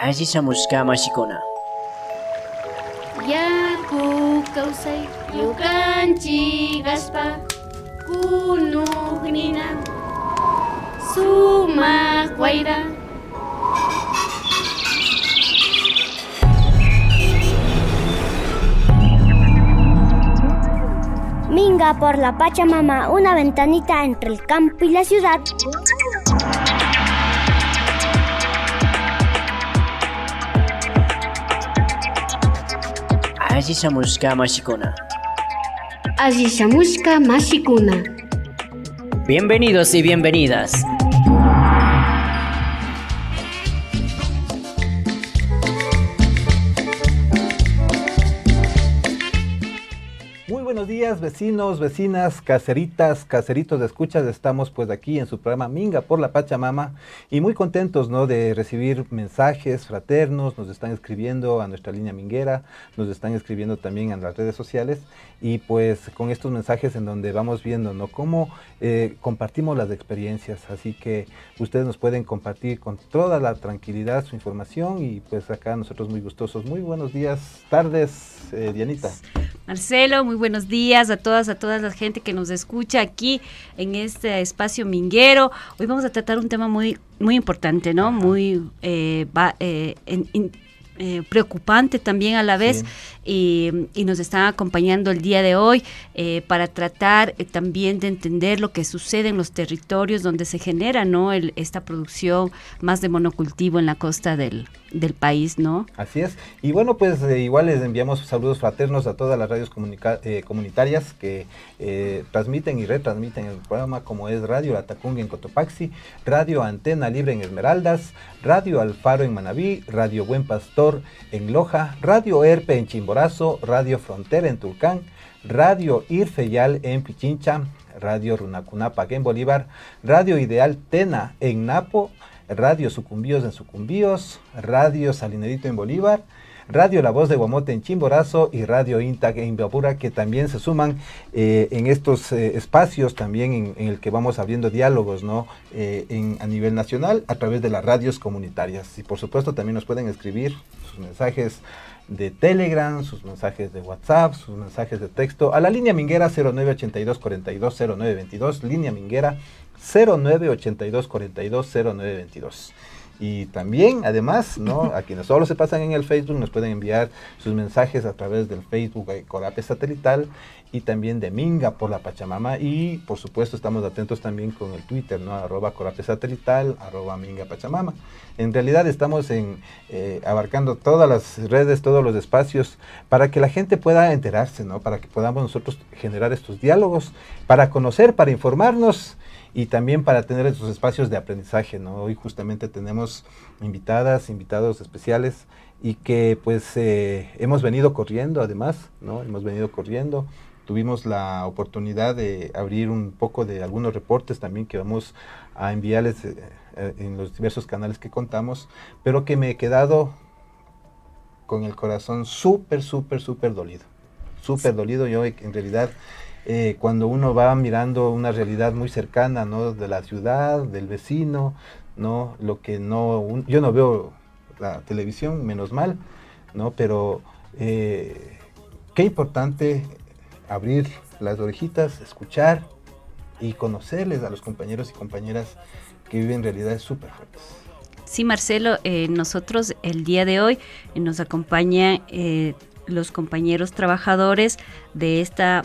عزیز مسکا ماشیکونا Yaku kawsay yukanchi gaspa kunugnina suma wayra Minga por la Pachamama, una ventanita entre el campo y la ciudad. Así Muska Mashikuna. Así Muska Mashikuna. Bienvenidos y bienvenidas. vecinos, vecinas, caseritas, caseritos de escuchas. Estamos pues aquí en su programa Minga por la Pachamama y muy contentos, ¿no? De recibir mensajes fraternos, nos están escribiendo a nuestra línea minguera, nos están escribiendo también en las redes sociales y pues con estos mensajes en donde vamos viendo, ¿no? Cómo eh, compartimos las experiencias. Así que ustedes nos pueden compartir con toda la tranquilidad su información y pues acá nosotros muy gustosos. Muy buenos días, tardes, eh, Dianita. Marcelo, muy buenos días a todas, a toda la gente que nos escucha aquí en este espacio minguero. Hoy vamos a tratar un tema muy, muy importante, ¿no? Muy eh, eh, eh, preocupante también a la vez y, nos están acompañando el día de hoy eh, para tratar eh, también de entender lo que sucede en los territorios donde se genera ¿no? esta producción más de monocultivo en la costa del, país, ¿no? Así es. Y bueno, pues eh, igual les enviamos saludos fraternos a todas las radios comunitarias que transmiten y retransmiten el programa como es Radio Atacunga en Cotopaxi, Radio Antena Libre en Esmeraldas, Radio Alfaro en Manabí, Radio Buen Pastor en Loja, Radio Herpe en Chimbo Radio Frontera en Turcán, Radio Irfeyal en Pichincha, Radio Runacunapa en Bolívar, Radio Ideal Tena en Napo, Radio Sucumbíos en Sucumbíos, Radio Salinerito en Bolívar, Radio La Voz de Guamote en Chimborazo y Radio Intac en Imbabura, que también se suman eh, en estos eh, espacios también en, el que vamos abriendo diálogos ¿no? Eh, a nivel nacional a través de las radios comunitarias. Y por supuesto también nos pueden escribir sus mensajes de Telegram, sus mensajes de WhatsApp, sus mensajes de texto a la línea Minguera 0982 42 línea Minguera 0982 42 y también, además, ¿no? a quienes solo se pasan en el Facebook, nos pueden enviar sus mensajes a través del Facebook eh, Corape Satelital y también de Minga por la Pachamama. Y, por supuesto, estamos atentos también con el Twitter, ¿no? Arroba Corape Satelital, arroba Minga Pachamama. En realidad estamos en, eh, abarcando todas las redes, todos los espacios, para que la gente pueda enterarse, ¿no? Para que podamos nosotros generar estos diálogos, para conocer, para informarnos y también para tener esos espacios de aprendizaje, ¿no? Hoy justamente tenemos invitadas, invitados especiales y que pues eh, hemos venido corriendo además, ¿no? Hemos venido corriendo. Tuvimos la oportunidad de abrir un poco de algunos reportes también que vamos a enviarles eh, eh, en los diversos canales que contamos, pero que me he quedado con el corazón súper, súper, súper dolido. Súper dolido. Yo en realidad eh, cuando uno va mirando una realidad muy cercana, ¿no? De la ciudad, del vecino, ¿no? Lo que no, yo no veo la televisión, menos mal, ¿no? Pero eh, qué importante abrir las orejitas, escuchar y conocerles a los compañeros y compañeras que viven realidades súper fuertes. Sí, Marcelo, eh, nosotros el día de hoy nos acompañan los compañeros trabajadores de esta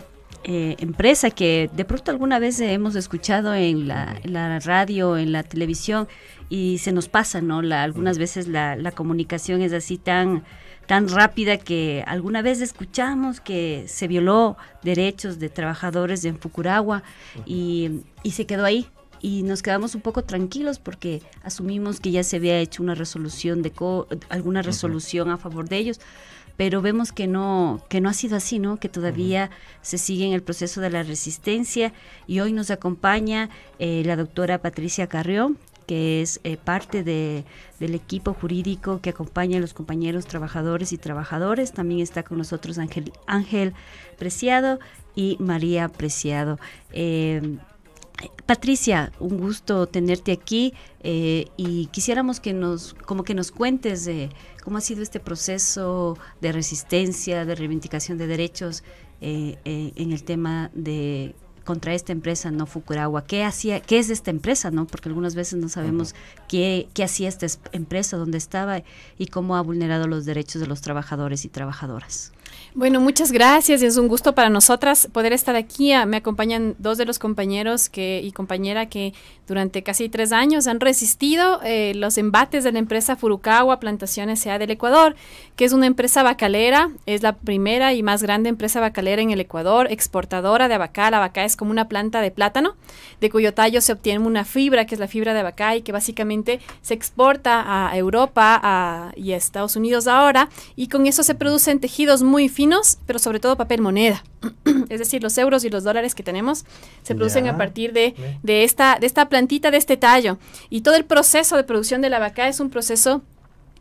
eh, empresa que de pronto alguna vez hemos escuchado en la, radio, en la televisión, y se nos pasa, ¿no? algunas veces la, comunicación es así tan tan rápida que alguna vez escuchamos que se violó derechos de trabajadores en Fukuragua y, y, se quedó ahí. Y nos quedamos un poco tranquilos porque asumimos que ya se había hecho una resolución de alguna resolución a favor de ellos pero vemos que no, que no ha sido así, ¿no? Que todavía se sigue en el proceso de la resistencia y hoy nos acompaña eh, la doctora Patricia Carrión, que es eh, parte del equipo jurídico que acompaña a los compañeros trabajadores y trabajadores También está con nosotros Ángel, Preciado y María Preciado. Eh, Patricia, un gusto tenerte aquí eh, y quisiéramos que nos, como que nos cuentes de cómo ha sido este proceso de resistencia, de reivindicación de derechos eh, eh, en el tema de contra esta empresa no Fukuragua. ¿Qué hacía, qué es esta empresa, no? Porque algunas veces no sabemos qué, qué hacía esta empresa, dónde estaba y cómo ha vulnerado los derechos de los trabajadores y trabajadoras. Bueno, muchas gracias. Es un gusto para nosotras poder estar aquí. Ah, me acompañan dos de los compañeros que, y compañera que durante casi tres años han resistido eh, los embates de la empresa Furukawa Plantaciones S.A. del Ecuador, que es una empresa bacalera. Es la primera y más grande empresa bacalera en el Ecuador, exportadora de abacá. La abacá es como una planta de plátano, de cuyo tallo se obtiene una fibra, que es la fibra de abacá, y que básicamente se exporta a Europa y a Estados Unidos ahora. Y con eso se producen tejidos muy finos pero sobre todo papel moneda. es decir, los euros y los dólares que tenemos se producen a partir de, esta, de esta plantita, de este tallo. Y todo el proceso de producción de la vaca es un proceso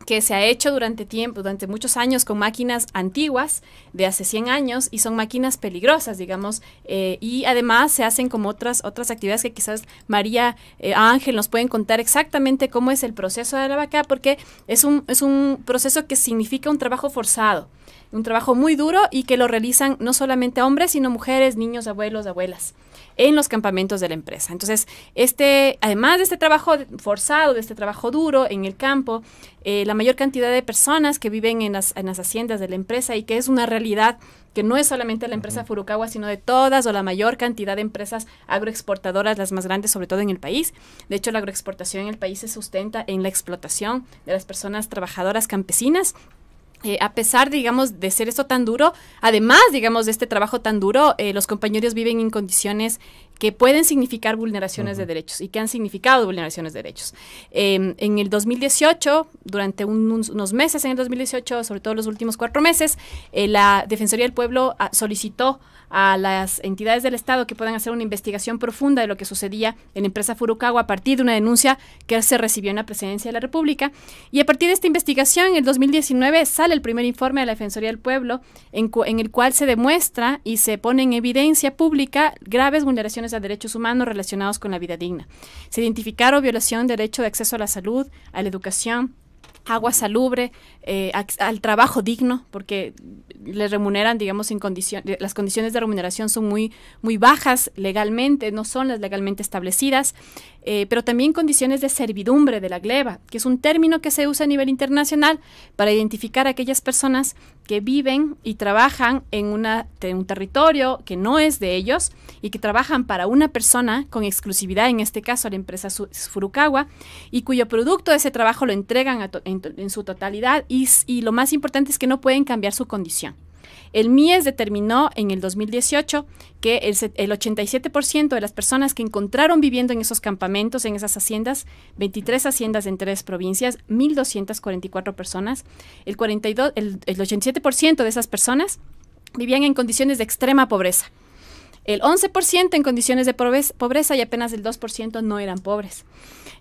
que se ha hecho durante tiempo, durante muchos años con máquinas antiguas de hace 100 años y son máquinas peligrosas, digamos, eh, y además se hacen como otras, otras actividades que quizás María eh, Ángel nos pueden contar exactamente cómo es el proceso de la vaca, porque es un, es un proceso que significa un trabajo forzado un trabajo muy duro y que lo realizan no solamente hombres, sino mujeres, niños, abuelos, abuelas, en los campamentos de la empresa. Entonces, este, además de este trabajo forzado, de este trabajo duro en el campo, eh, la mayor cantidad de personas que viven en las, en las haciendas de la empresa y que es una realidad que no es solamente la empresa Furukawa, sino de todas o la mayor cantidad de empresas agroexportadoras, las más grandes, sobre todo en el país. De hecho, la agroexportación en el país se sustenta en la explotación de las personas trabajadoras campesinas eh, a pesar, digamos, de ser esto tan duro, además, digamos, de este trabajo tan duro, eh, los compañeros viven en condiciones que pueden significar vulneraciones de derechos y que han significado vulneraciones de derechos. Em, en el 2018, durante unos meses en el 2018, sobre todo los últimos cuatro meses, eh, la Defensoría del Pueblo ah, solicitó a las entidades del Estado que puedan hacer una investigación profunda de lo que sucedía en la empresa Furukawa a partir de una denuncia que se recibió en la Presidencia de la República. Y a partir de esta investigación, en el 2019 sale el primer informe de la Defensoría del Pueblo, en, el cual se demuestra y se pone en evidencia pública graves vulneraciones a derechos humanos relacionados con la vida digna. Se identificaron violación de derecho de acceso a la salud, a la educación, agua salubre, eh, al trabajo digno, porque le remuneran, digamos, en condiciones, las condiciones de remuneración son muy, muy bajas legalmente, no son las legalmente establecidas, eh, pero también condiciones de servidumbre de la gleba, que es un término que se usa a nivel internacional para identificar a aquellas personas que viven y trabajan en, un territorio que no es de ellos y que trabajan para una persona con exclusividad, en este caso la empresa Furukawa, y cuyo producto de ese trabajo lo entregan en, su totalidad y lo más importante es que no pueden cambiar su condición. El MIES determinó en el 2018 que el, 87% de las personas que encontraron viviendo en esos campamentos, en esas haciendas, 23 haciendas en tres provincias, 1.244 personas, el, 42, el, el 87% de esas personas vivían en condiciones de extrema pobreza el 11% en condiciones de pobreza y apenas el 2% no eran pobres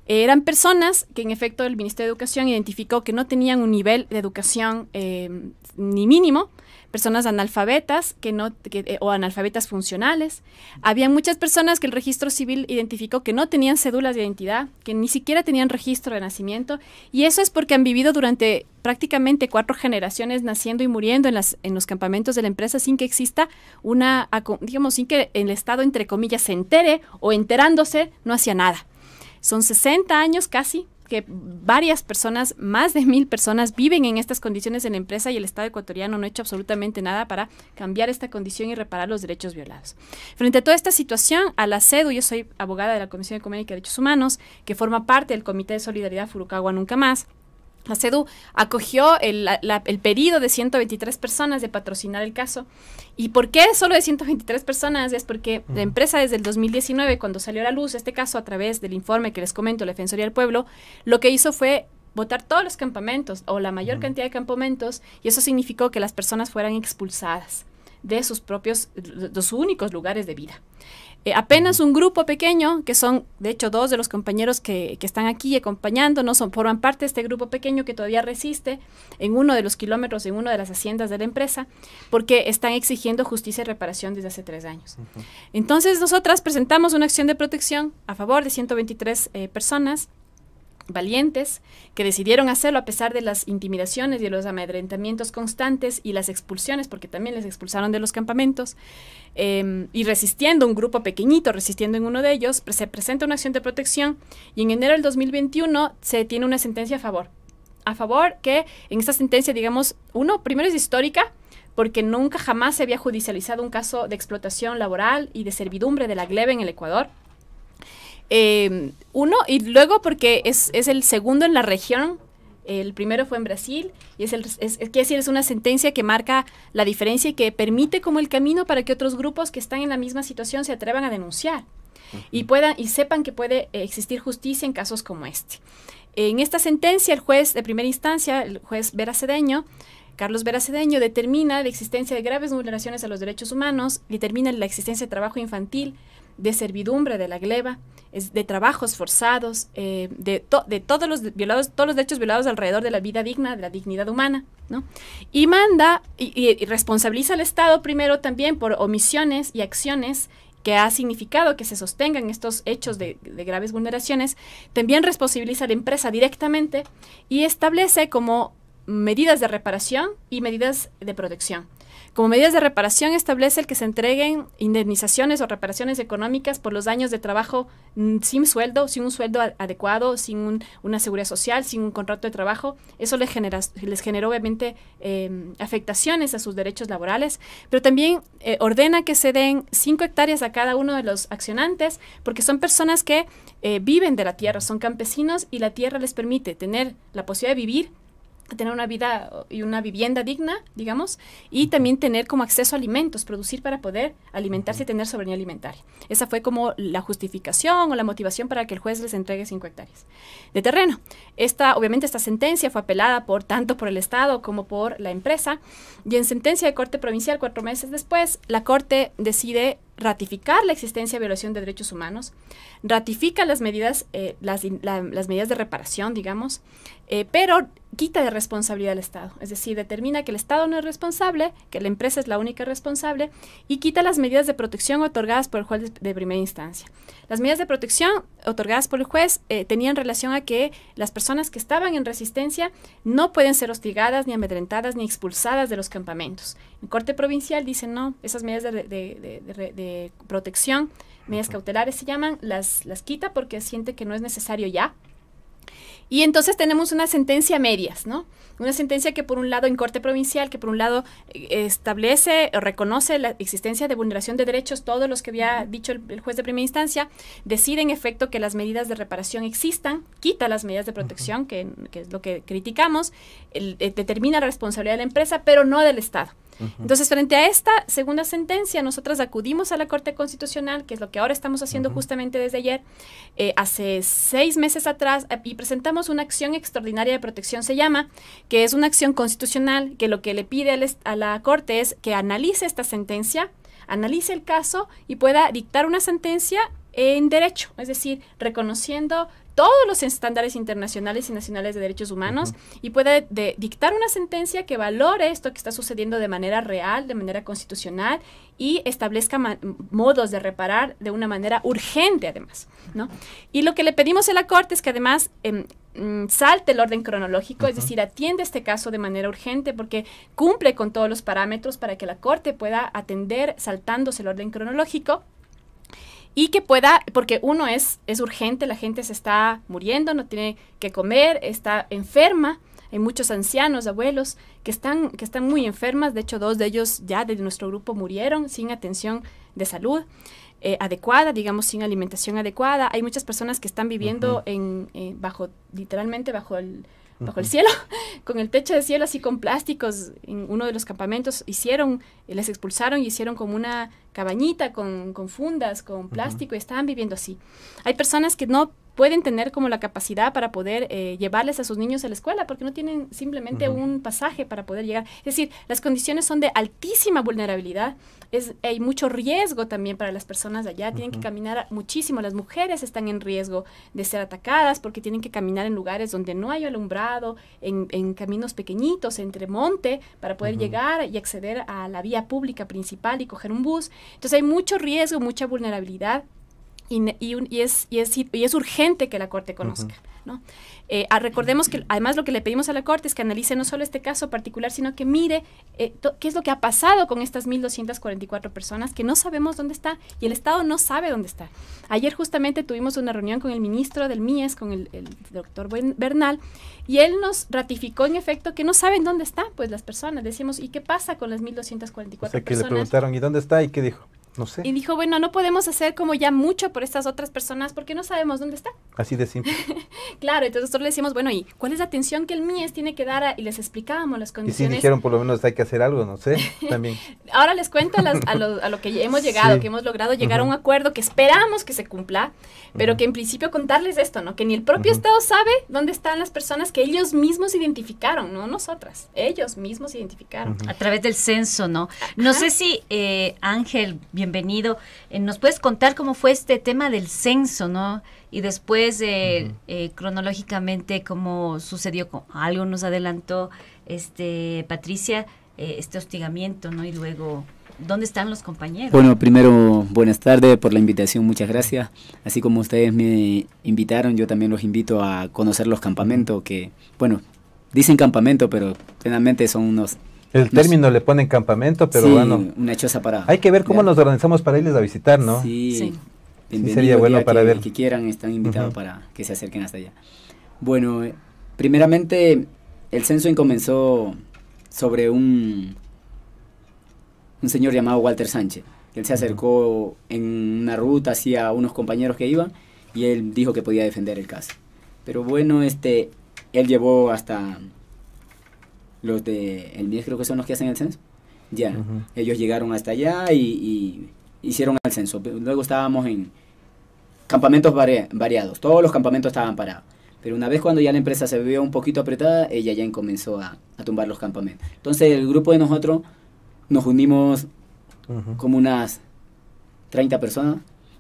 eran personas que en efecto el Ministerio de Educación identificó que no tenían un nivel de educación eh, ni mínimo, personas analfabetas que no, eh, o analfabetas funcionales. Había muchas personas que el registro civil identificó que no tenían cédulas de identidad, que ni siquiera tenían registro de nacimiento, y eso es porque han vivido durante prácticamente cuatro generaciones naciendo y muriendo en, en los campamentos de la empresa sin que exista una, digamos, sin que el Estado, entre comillas, se entere o enterándose, no hacía nada. Son 60 años casi que varias personas, más de mil personas, viven en estas condiciones en la empresa y el Estado ecuatoriano no ha hecho absolutamente nada para cambiar esta condición y reparar los derechos violados. Frente a toda esta situación, a la CEDU, yo soy abogada de la Comisión Económica de Derechos Humanos, que forma parte del Comité de Solidaridad Furukawa Nunca Más, la CEDU acogió el, pedido de 123 personas de patrocinar el caso. ¿Y por qué solo de 123 personas? Es porque la empresa desde el 2019, cuando salió a la luz este caso a través del informe que les comento, la Defensoría del Pueblo, lo que hizo fue votar todos los campamentos o la mayor cantidad de campamentos y eso significó que las personas fueran expulsadas de sus propios, de sus únicos lugares de vida. Eh, apenas un grupo pequeño, que son de hecho dos de los compañeros que, están aquí acompañándonos, son, forman parte de este grupo pequeño que todavía resiste en uno de los kilómetros, en una de las haciendas de la empresa, porque están exigiendo justicia y reparación desde hace tres años. Entonces nosotras presentamos una acción de protección a favor de 123 eh, personas valientes que decidieron hacerlo a pesar de las intimidaciones y de los amedrentamientos constantes y las expulsiones, porque también les expulsaron de los campamentos, em, y resistiendo un grupo pequeñito, resistiendo en uno de ellos, se presenta una acción de protección y en enero del 2021 se tiene una sentencia a favor. A favor que en esta sentencia, digamos, uno, primero es histórica, porque nunca jamás se había judicializado un caso de explotación laboral y de servidumbre de la gleba en el Ecuador. Em, uno, y luego porque es, el segundo en la región. El primero fue en Brasil, y es, el, es, decir, es una sentencia que marca la diferencia y que permite como el camino para que otros grupos que están en la misma situación se atrevan a denunciar y, puedan, y sepan que puede eh, existir justicia en casos como este. En esta sentencia, el juez de primera instancia, el juez Vera Cedeño, Carlos Veracedeño determina la existencia de graves vulneraciones a los derechos humanos, determina la existencia de trabajo infantil, de servidumbre de la gleba, de trabajos forzados, eh, de, todos los violados, todos los derechos violados alrededor de la vida digna, de la dignidad humana, Y manda y, responsabiliza al Estado primero también por omisiones y acciones que ha significado que se sostengan estos hechos de, de, graves vulneraciones, también responsabiliza a la empresa directamente y establece como medidas de reparación y medidas de protección. Como medidas de reparación establece el que se entreguen indemnizaciones o reparaciones económicas por los daños de trabajo mm, sin sueldo, sin un sueldo adecuado, sin una seguridad social, sin un contrato de trabajo. Eso les, genera, les generó obviamente em, afectaciones a sus derechos laborales, pero también eh, ordena que se den cinco hectáreas a cada uno de los accionantes porque son personas que eh, viven de la tierra, son campesinos y la tierra les permite tener la posibilidad de vivir tener una vida y una vivienda digna, digamos, y también tener como acceso a alimentos, producir para poder alimentarse y tener soberanía alimentaria. Esa fue como la justificación o la motivación para que el juez les entregue cinco hectáreas de terreno. Esta, obviamente esta sentencia fue apelada por tanto por el Estado como por la empresa y en sentencia de Corte Provincial cuatro meses después, la Corte decide ratificar la existencia de violación de derechos humanos, ratifica las medidas, eh, las medidas de reparación, digamos, eh, pero quita de responsabilidad al Estado, es decir, determina que el Estado no es responsable, que la empresa es la única responsable y quita las medidas de protección otorgadas por el juez de primera instancia. Las medidas de protección otorgadas por el juez eh, tenían relación a que las personas que estaban en resistencia no pueden ser hostigadas, ni amedrentadas, ni expulsadas de los campamentos. En Corte Provincial dice no, esas medidas de, protección, medidas cautelares se llaman, las, las quita porque siente que no es necesario ya y entonces tenemos una sentencia medias, ¿no? Una sentencia que por un lado en corte provincial, que por un lado eh, establece o reconoce la existencia de vulneración de derechos, todos los que había dicho el, juez de primera instancia, decide en efecto que las medidas de reparación existan, quita las medidas de protección, que, es lo que criticamos, eh, determina la responsabilidad de la empresa, pero no del Estado. Entonces, frente a esta segunda sentencia, nosotros acudimos a la Corte Constitucional, que es lo que ahora estamos haciendo justamente desde ayer, eh, hace seis meses atrás, eh, y presentamos una acción extraordinaria de protección, se llama, que es una acción constitucional, que lo que le pide a la Corte es que analice esta sentencia, analice el caso y pueda dictar una sentencia en derecho, es decir, reconociendo todos los estándares internacionales y nacionales de derechos humanos y puede dictar una sentencia que valore esto que está sucediendo de manera real, de manera constitucional y establezca modos de reparar de una manera urgente además, Y lo que le pedimos a la Corte es que además em, mm, salte el orden cronológico, es decir, atiende este caso de manera urgente porque cumple con todos los parámetros para que la Corte pueda atender saltándose el orden cronológico y que pueda, porque uno es, es urgente, la gente se está muriendo, no tiene que comer, está enferma. Hay muchos ancianos, abuelos, que están, que están muy enfermas. De hecho, dos de ellos ya de nuestro grupo murieron sin atención de salud eh, adecuada, digamos, sin alimentación adecuada. Hay muchas personas que están viviendo en, eh, bajo, literalmente bajo el, bajo el cielo, con el techo de cielo así con plásticos. En uno de los campamentos hicieron, eh, les expulsaron y hicieron como una cabañita con, con fundas, con plástico y estaban viviendo así. Hay personas que no pueden tener como la capacidad para poder eh, llevarles a sus niños a la escuela porque no tienen simplemente un pasaje para poder llegar. Es decir, las condiciones son de altísima vulnerabilidad, es, hay mucho riesgo también para las personas allá, tienen que caminar muchísimo, las mujeres están en riesgo de ser atacadas porque tienen que caminar en lugares donde no hay alumbrado, en, caminos pequeñitos, entre monte, para poder llegar y acceder a la vía pública principal y coger un bus. Entonces hay mucho riesgo, mucha vulnerabilidad y, es, y, es, urgente que la Corte conozca. ¿no? Eh, ah, recordemos que además lo que le pedimos a la Corte es que analice no solo este caso particular, sino que mire eh, qué es lo que ha pasado con estas 1.244 personas que no sabemos dónde está y el Estado no sabe dónde está. Ayer justamente tuvimos una reunión con el ministro del MIES, con el, doctor Bernal, y él nos ratificó en efecto que no saben dónde están pues las personas. Decimos, ¿y qué pasa con las 1.244 personas? que personas? le preguntaron, ¿y dónde está? ¿Y qué dijo? No sé. Y dijo, bueno, no podemos hacer como ya mucho por estas otras personas porque no sabemos dónde está. Así de simple. claro, entonces nosotros le decimos, bueno, ¿y cuál es la atención que el MIES tiene que dar? y les explicábamos las condiciones. Y sí dijeron, por lo menos hay que hacer algo, no sé, también. Ahora les cuento a, lo, a, lo, que hemos llegado, que hemos logrado llegar a un acuerdo que esperamos que se cumpla, pero que en principio contarles esto, ¿no? Que ni el propio Estado sabe dónde están las personas que ellos mismos identificaron, no nosotras, ellos mismos identificaron. A través del censo, ¿no? No sé si eh, Ángel bienvenido. Eh, ¿Nos puedes contar cómo fue este tema del censo, no? Y después, eh, eh cronológicamente, cómo sucedió, algo nos adelantó este Patricia, eh, este hostigamiento, ¿no? Y luego... ¿Dónde están los compañeros? Bueno, primero, buenas tardes por la invitación, muchas gracias. Así como ustedes me invitaron, yo también los invito a conocer los campamentos, que, bueno, dicen campamento, pero plenamente son unos el término le ponen campamento, pero bueno. Una choza para. Hay que ver cómo nos organizamos para irles a visitar, ¿no? Sí. sí. sería bueno para ver. que quieran están invitados para que se acerquen hasta allá. Bueno, eh, primeramente el censo comenzó sobre un, un señor llamado Walter Sánchez. Él se acercó en una ruta hacia unos compañeros que iban y él dijo que podía defender el caso. Pero bueno, este, él llevó hasta los de el 10 creo que son los que hacen el censo. Ya, ellos llegaron hasta allá y, hicieron el censo. Luego estábamos en campamentos variados, todos los campamentos estaban parados. Pero una vez cuando ya la empresa se vio un poquito apretada, ella ya comenzó a, tumbar los campamentos. Entonces el grupo de nosotros nos unimos como unas 30 personas,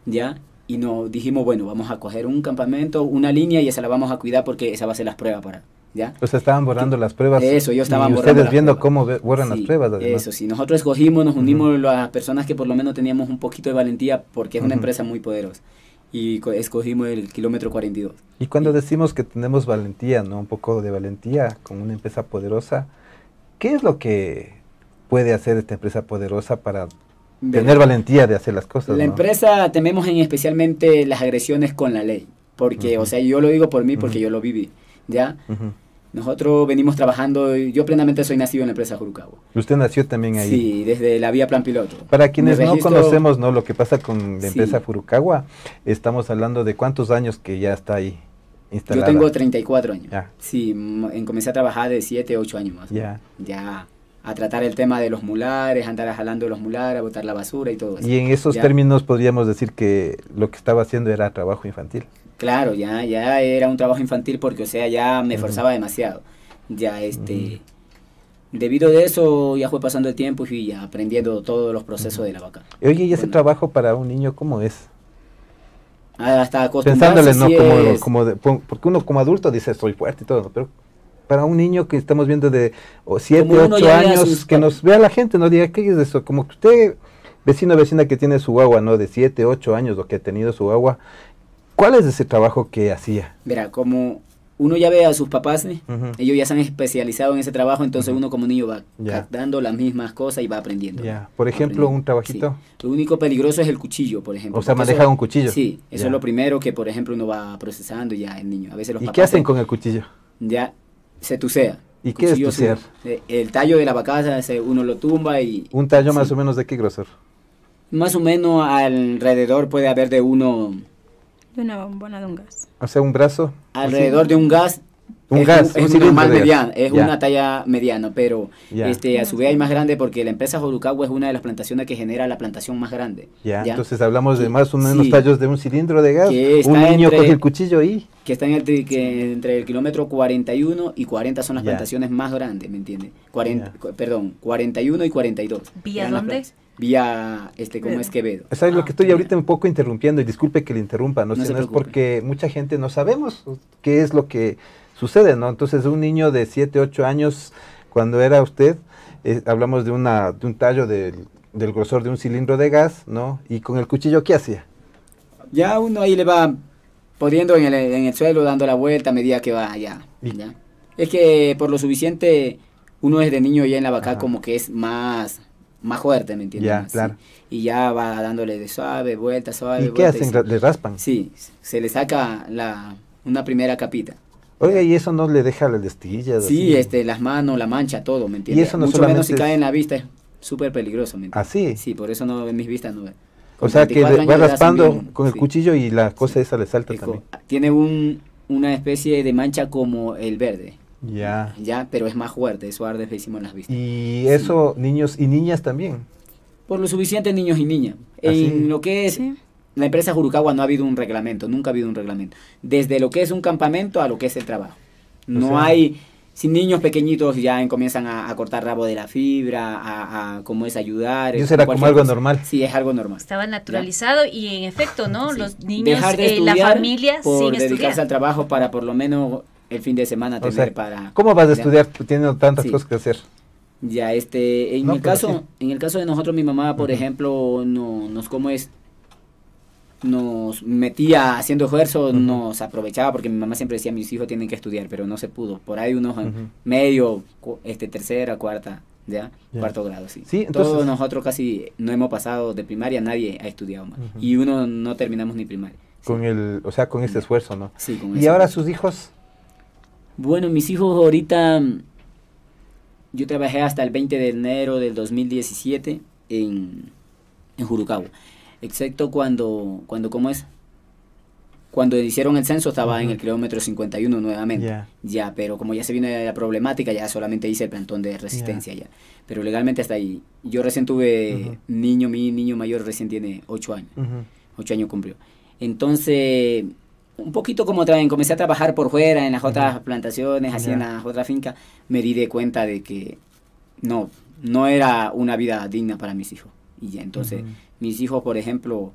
¿ya? Y nos dijimos, bueno, vamos a coger un campamento, una línea y esa la vamos a cuidar porque esa va a ser las pruebas para, ¿ya? O sea, estaban borrando las pruebas. Eso, yo estaban borrando. Ustedes viendo cómo borran las pruebas. Además. Eso, sí, nosotros escogimos, nos unimos las personas que por lo menos teníamos un poquito de valentía porque es una empresa muy poderosa. Y escogimos el kilómetro 42. Y cuando decimos que tenemos valentía, ¿no? Un poco de valentía con una empresa poderosa, ¿qué es lo que puede hacer esta empresa poderosa para tener valentía de hacer las cosas? La empresa tememos en especialmente las agresiones con la ley. Porque, o sea, yo lo digo por mí porque yo lo viví, ¿ya? Nosotros venimos trabajando, yo plenamente soy nacido en la empresa Furucagua. ¿Usted nació también ahí? Sí, desde la vía Plan Piloto. Para quienes no conocemos ¿no? lo que pasa con la empresa Furucagua, estamos hablando de cuántos años que ya está ahí. Instalada. Yo tengo 34 años. Sí, comencé a trabajar de 7, 8 años más. Ya. Ya. A tratar el tema de los mulares, andar jalando los mulares, a botar la basura y todo eso. Y en esos términos podríamos decir que lo que estaba haciendo era trabajo infantil. Claro, ya, ya era un trabajo infantil porque, o sea, ya me forzaba demasiado. Ya, este, debido a eso, ya fue pasando el tiempo y ya aprendiendo todos los procesos de la vaca. Oye, ¿y ese pues trabajo para un niño cómo es? Ah, hasta Pensándole, ¿no? como, es. como porque uno como adulto dice, soy fuerte y todo, pero para un niño que estamos viendo de 7, 8 años, que nos vea la gente, no diga, ¿qué es eso? Como que usted, vecino vecina que tiene su agua, ¿no? De 7, 8 años lo que ha tenido su agua ¿Cuál es ese trabajo que hacía? Mira, como uno ya ve a sus papás, ¿eh? ellos ya se han especializado en ese trabajo, entonces uno como niño va dando captando las mismas cosas y va aprendiendo. Ya, Por ejemplo, un trabajito. Sí. Lo único peligroso es el cuchillo, por ejemplo. O sea, maneja un cuchillo. Sí, eso es lo primero que, por ejemplo, uno va procesando ya el niño. A veces los ¿Y qué hacen con el cuchillo? Ya se tucea. ¿Y qué es tucear? Eh, el tallo de la vaca, uno lo tumba y... ¿Un tallo más o menos de qué grosor? Más o menos alrededor puede haber de uno... De una bombona de un gas. O sea, un brazo. Alrededor de un gas. Un gas, es un más mediano, es una talla mediana, pero este, a su vez hay más grande porque la empresa Jorucagua es una de las plantaciones que genera la plantación más grande. Ya, entonces hablamos de más o menos tallos de un cilindro de gas, un niño con el cuchillo ahí. Que está entre, que entre el kilómetro 41 y 40 son las plantaciones más grandes, ¿me entiendes? Perdón, 41 y 42. ¿Vía dónde? vía este como eh, es Quevedo. Es lo ah, que estoy ahorita un poco interrumpiendo y disculpe que le interrumpa, no, es porque mucha gente no sabemos qué es lo que sucede, ¿no? Entonces, un niño de 7, 8 años cuando era usted eh, hablamos de una de un tallo del, grosor de un cilindro de gas, ¿no? Y con el cuchillo ¿qué hacía? Ya uno ahí le va poniendo en el, en el suelo, dando la vuelta a medida que va allá. Es que por lo suficiente uno es de niño ya en la vaca como que es más más fuerte, ¿me entiendes? Y ya va dándole de suave, vuelta, suave. ¿Y qué hacen? ¿Le raspan? Sí, se le saca la, una primera capita. Oiga, ¿y eso no le deja la destilla. Sí, este, las manos, la mancha, todo, ¿me entiendes? Y eso no menos si cae en la vista, es súper peligroso, ¿me entiendes? ¿Ah, sí? Sí, por eso no en mis vistas no ve. O sea, que va raspando con el cuchillo y la cosa esa le salta también. Tiene un, una especie de mancha como el verde. Ya. Ya, pero es más fuerte, eso arde feísimo en las vistas. Y eso, niños y niñas también. Por lo suficiente, niños y niñas. Ah, en lo que es la empresa Jurucagua no ha habido un reglamento, nunca ha habido un reglamento. Desde lo que es un campamento a lo que es el trabajo. No hay, si niños pequeñitos ya comienzan a, cortar rabo de la fibra, a, cómo es ayudar. Eso eh, era como algo normal. Sí, es algo normal. Estaba naturalizado y en efecto, ¿no? Los niños, y eh, la familia, por dedicarse al trabajo para por lo menos el fin de semana tener para... ¿Cómo vas a estudiar teniendo tantas cosas que hacer? Ya, este, en mi caso, en el caso de nosotros, mi mamá, por ejemplo, no, nos como es, nos metía haciendo esfuerzo, nos aprovechaba, porque mi mamá siempre decía, mis hijos tienen que estudiar, pero no se pudo. Por ahí unos medio, este, tercera, cuarta, ¿ya? Cuarto grado, sí. ¿Sí? Entonces, Todos nosotros casi no hemos pasado de primaria, nadie ha estudiado más. Y uno no terminamos ni primaria. Con el, o sea, con este esfuerzo, ¿no? Sí, con Y ahora sus hijos bueno, mis hijos ahorita, mm, yo trabajé hasta el 20 de enero del 2017 en, en excepto cuando, cuando, ¿cómo es? Cuando hicieron el censo estaba en el kilómetro 51 nuevamente. Ya, pero como ya se vino la problemática, ya solamente hice el plantón de resistencia ya. Pero legalmente hasta ahí. Yo recién tuve niño, mi niño mayor recién tiene 8 años. 8 años cumplió. Entonces, un poquito como comencé a trabajar por fuera en las otras plantaciones, así en las otras fincas, me di de cuenta de que no, no era una vida digna para mis hijos. Y entonces, mis hijos, por ejemplo,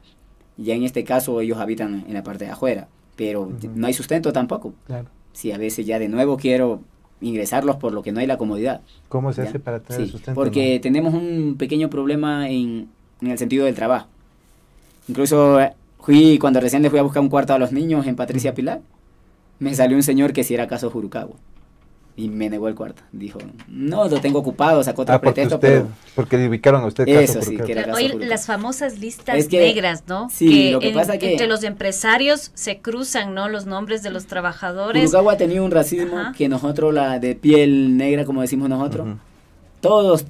ya en este caso ellos habitan en la parte de afuera, pero no hay sustento tampoco. Si a veces ya de nuevo quiero ingresarlos por lo que no hay la comodidad. ¿Cómo se hace para traer sustento? Porque tenemos un pequeño problema en, en el sentido del trabajo. Incluso Fui, cuando recién le fui a buscar un cuarto a los niños en Patricia Pilar, me salió un señor que si era caso Jurucagua. Y me negó el cuarto. Dijo, no, lo tengo ocupado, sacó otro ah, porque Porque le ubicaron a usted. Eso sí, que era caso Hoy las famosas listas negras, ¿no? Sí, lo que pasa es que... Entre los empresarios se cruzan, ¿no? Los nombres de los trabajadores. Jurucagua tenía un racismo que nosotros, la de piel negra, como decimos nosotros, todos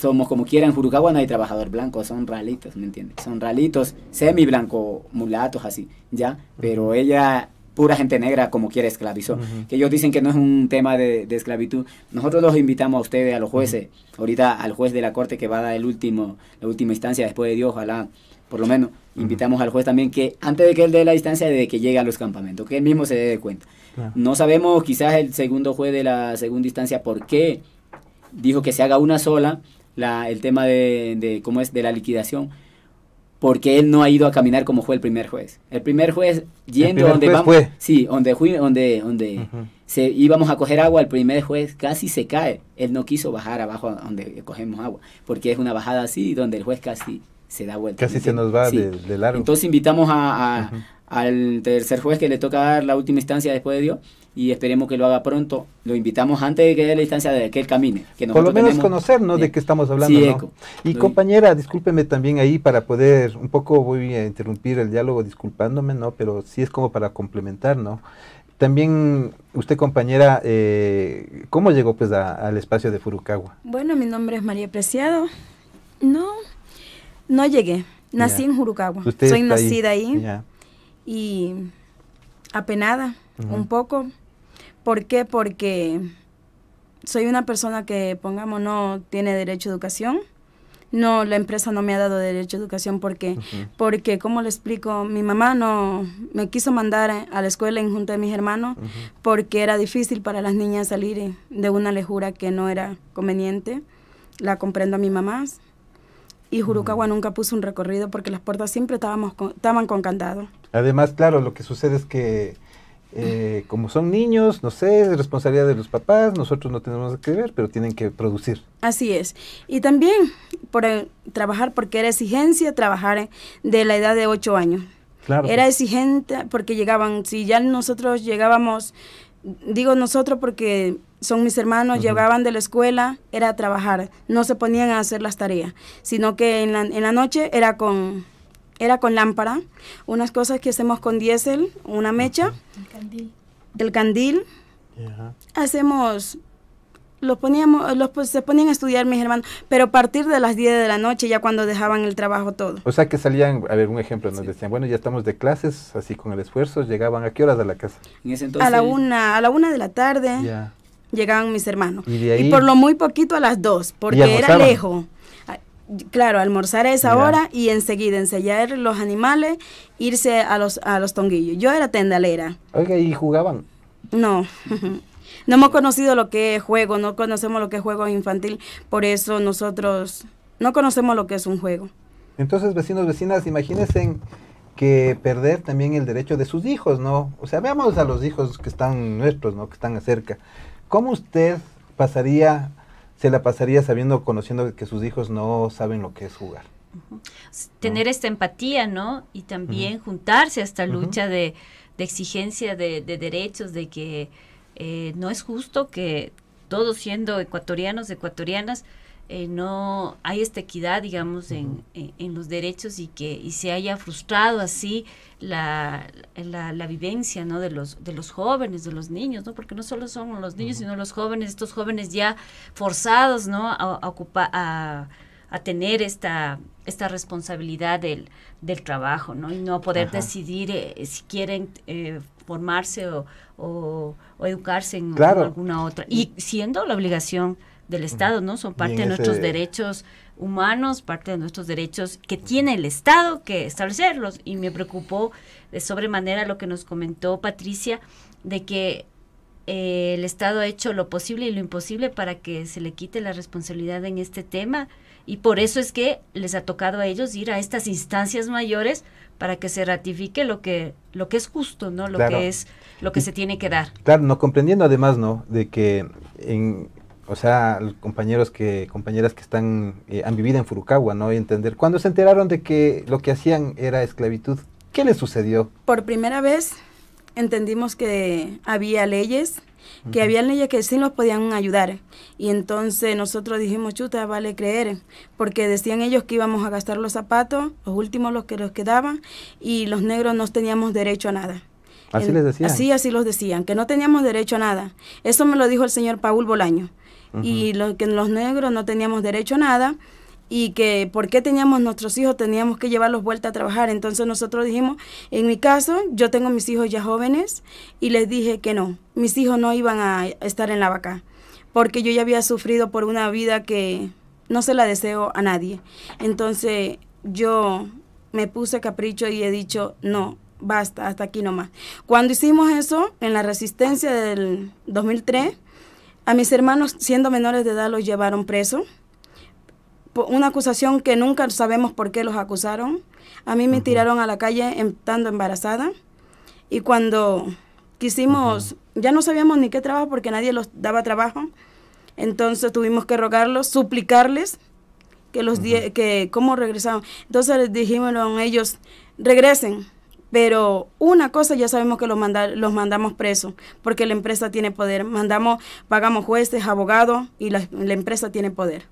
somos como quieran, en Furukawa no hay trabajador blanco, son ralitos, ¿me entiendes? Son ralitos, semi blanco, mulatos así, ¿ya? Pero ella pura gente negra como quiera esclavizó. Que ellos dicen que no es un tema de, esclavitud. Nosotros los invitamos a ustedes, a los jueces, ahorita al juez de la corte que va a dar el último, la última instancia después de Dios, ojalá, por lo menos, invitamos al juez también que antes de que él dé la instancia, de que llegue a los campamentos, que él mismo se dé cuenta. No sabemos quizás el segundo juez de la segunda instancia por qué dijo que se haga una sola el tema de, cómo es de la liquidación porque él no ha ido a caminar como fue el primer juez. El primer juez yendo donde vamos, sí, donde donde donde se íbamos a coger agua, el primer juez casi se cae. Él no quiso bajar abajo donde cogemos agua, porque es una bajada así donde el juez casi se da vuelta. Casi se nos va de, largo. Entonces invitamos a, al tercer juez que le toca dar la última instancia después de Dios y esperemos que lo haga pronto. Lo invitamos antes de que dé la instancia de que él camine. Que Por lo menos conocer, ¿no? de qué estamos hablando. Sí, Y compañera, discúlpeme también ahí para poder, un poco voy a interrumpir el diálogo disculpándome, ¿no? Pero sí es como para complementar, ¿no? También usted, compañera, eh, ¿cómo llegó pues al espacio de Furukawa? Bueno, mi nombre es María Preciado. No, no llegué. Nací en Furukawa. Soy nacida ahí y apenada un poco. ¿Por qué? Porque soy una persona que, pongamos, no tiene derecho a educación. No, la empresa no me ha dado derecho a educación porque, porque como le explico, mi mamá no me quiso mandar a la escuela en junta de mis hermanos porque era difícil para las niñas salir de una lejura que no era conveniente. La comprendo a mi mamá, y Jurucagua nunca puso un recorrido porque las puertas siempre estábamos estaban con candado. Además, claro, lo que sucede es que eh, como son niños, no sé, es responsabilidad de los papás, nosotros no tenemos que ver, pero tienen que producir. Así es. Y también por eh, trabajar, porque era exigencia trabajar de la edad de 8 años. Claro. Era pues. exigente porque llegaban, si ya nosotros llegábamos, digo nosotros porque son mis hermanos, llegaban de la escuela, era a trabajar, no se ponían a hacer las tareas, sino que en la, noche era con, era con lámpara, unas cosas que hacemos con diésel, una mecha, el candil, candil hacemos... Los poníamos, los, pues, se ponían a estudiar mis hermanos, pero a partir de las 10 de la noche, ya cuando dejaban el trabajo todo. O sea que salían, a ver, un ejemplo, nos decían, bueno, ya estamos de clases, así con el esfuerzo, llegaban a qué horas de la casa. ese entonces, a la una, a la una de la tarde llegaban mis hermanos. Y, por lo muy poquito a las dos, porque era lejos. Ah, claro, almorzar a esa hora y enseguida ensayar los animales, irse a los, a los tonguillos. Yo era tendalera. Oiga, ¿y jugaban? No. no hemos conocido lo que es juego, no conocemos lo que es juego infantil, por eso nosotros no conocemos lo que es un juego. Entonces, vecinos, vecinas, imagínense que perder también el derecho de sus hijos, ¿no? O sea, veamos a los hijos que están nuestros, ¿no? Que están cerca. ¿Cómo usted pasaría, se la pasaría sabiendo, conociendo que sus hijos no saben lo que es jugar? Tener esta empatía, ¿no? Y también juntarse a esta lucha de, exigencia de, derechos, de que eh, no es justo que todos siendo ecuatorianos, ecuatorianas, eh, no hay esta equidad, digamos, eh, en, los derechos y que y se haya frustrado así la, vivencia, ¿no? De los, de los jóvenes, de los niños, ¿no? Porque no solo son los niños, sino los jóvenes, estos jóvenes ya forzados, ¿no? A, a, tener esta, esta responsabilidad del, trabajo, ¿no? Y no poder decidir eh, si quieren formarse o, o, educarse en alguna otra. Y siendo la obligación del Estado, ¿no? Son parte de nuestros derechos humanos, parte de nuestros derechos que tiene el Estado que establecerlos. Y me preocupó de sobremanera lo que nos comentó Patricia, de que eh, el Estado ha hecho lo posible y lo imposible para que se le quite la responsabilidad en este tema. Y por eso es que les ha tocado a ellos ir a estas instancias mayores para que se ratifique lo que, lo que es justo, ¿no? Lo que es, lo que se tiene que dar. Claro, no comprendiendo además, ¿no? De que en, o sea, compañeros que, compañeras que están, eh, han vivido en Furukawa, ¿no? Y entender, cuando se enteraron de que lo que hacían era esclavitud, ¿qué les sucedió? Por primera vez entendimos que había leyes, que había leyes que sí nos podían ayudar. Y entonces nosotros dijimos, chuta, vale creer, porque decían ellos que íbamos a gastar los zapatos, los últimos los que nos quedaban, y los negros no teníamos derecho a nada. Así les decían. Así, así los decían, que no teníamos derecho a nada. Eso me lo dijo el señor Paul Bolaño y los, que los negros no teníamos derecho a nada y que por qué teníamos nuestros hijos, teníamos que llevarlos vuelta a trabajar. Entonces nosotros dijimos, en mi caso, yo tengo mis hijos ya jóvenes y les dije que no, mis hijos no iban a estar en la vaca, porque yo ya había sufrido por una vida que no se la deseo a nadie. Entonces yo me puse capricho y he dicho, no, basta, hasta aquí nomás. Cuando hicimos eso, en la resistencia del 2003, a mis hermanos, siendo menores de edad, los llevaron preso. una acusación que nunca sabemos por qué los acusaron. A mí me tiraron a la calle estando embarazada. Y cuando quisimos, ya no sabíamos ni qué trabajo porque nadie los daba trabajo. Entonces tuvimos que rogarlos, suplicarles que los que cómo regresaron. Entonces les dijimos a ellos, regresen pero una cosa ya sabemos que los, los mandamos presos, porque la empresa tiene poder. Mandamos, pagamos jueces, abogados y la, empresa tiene poder.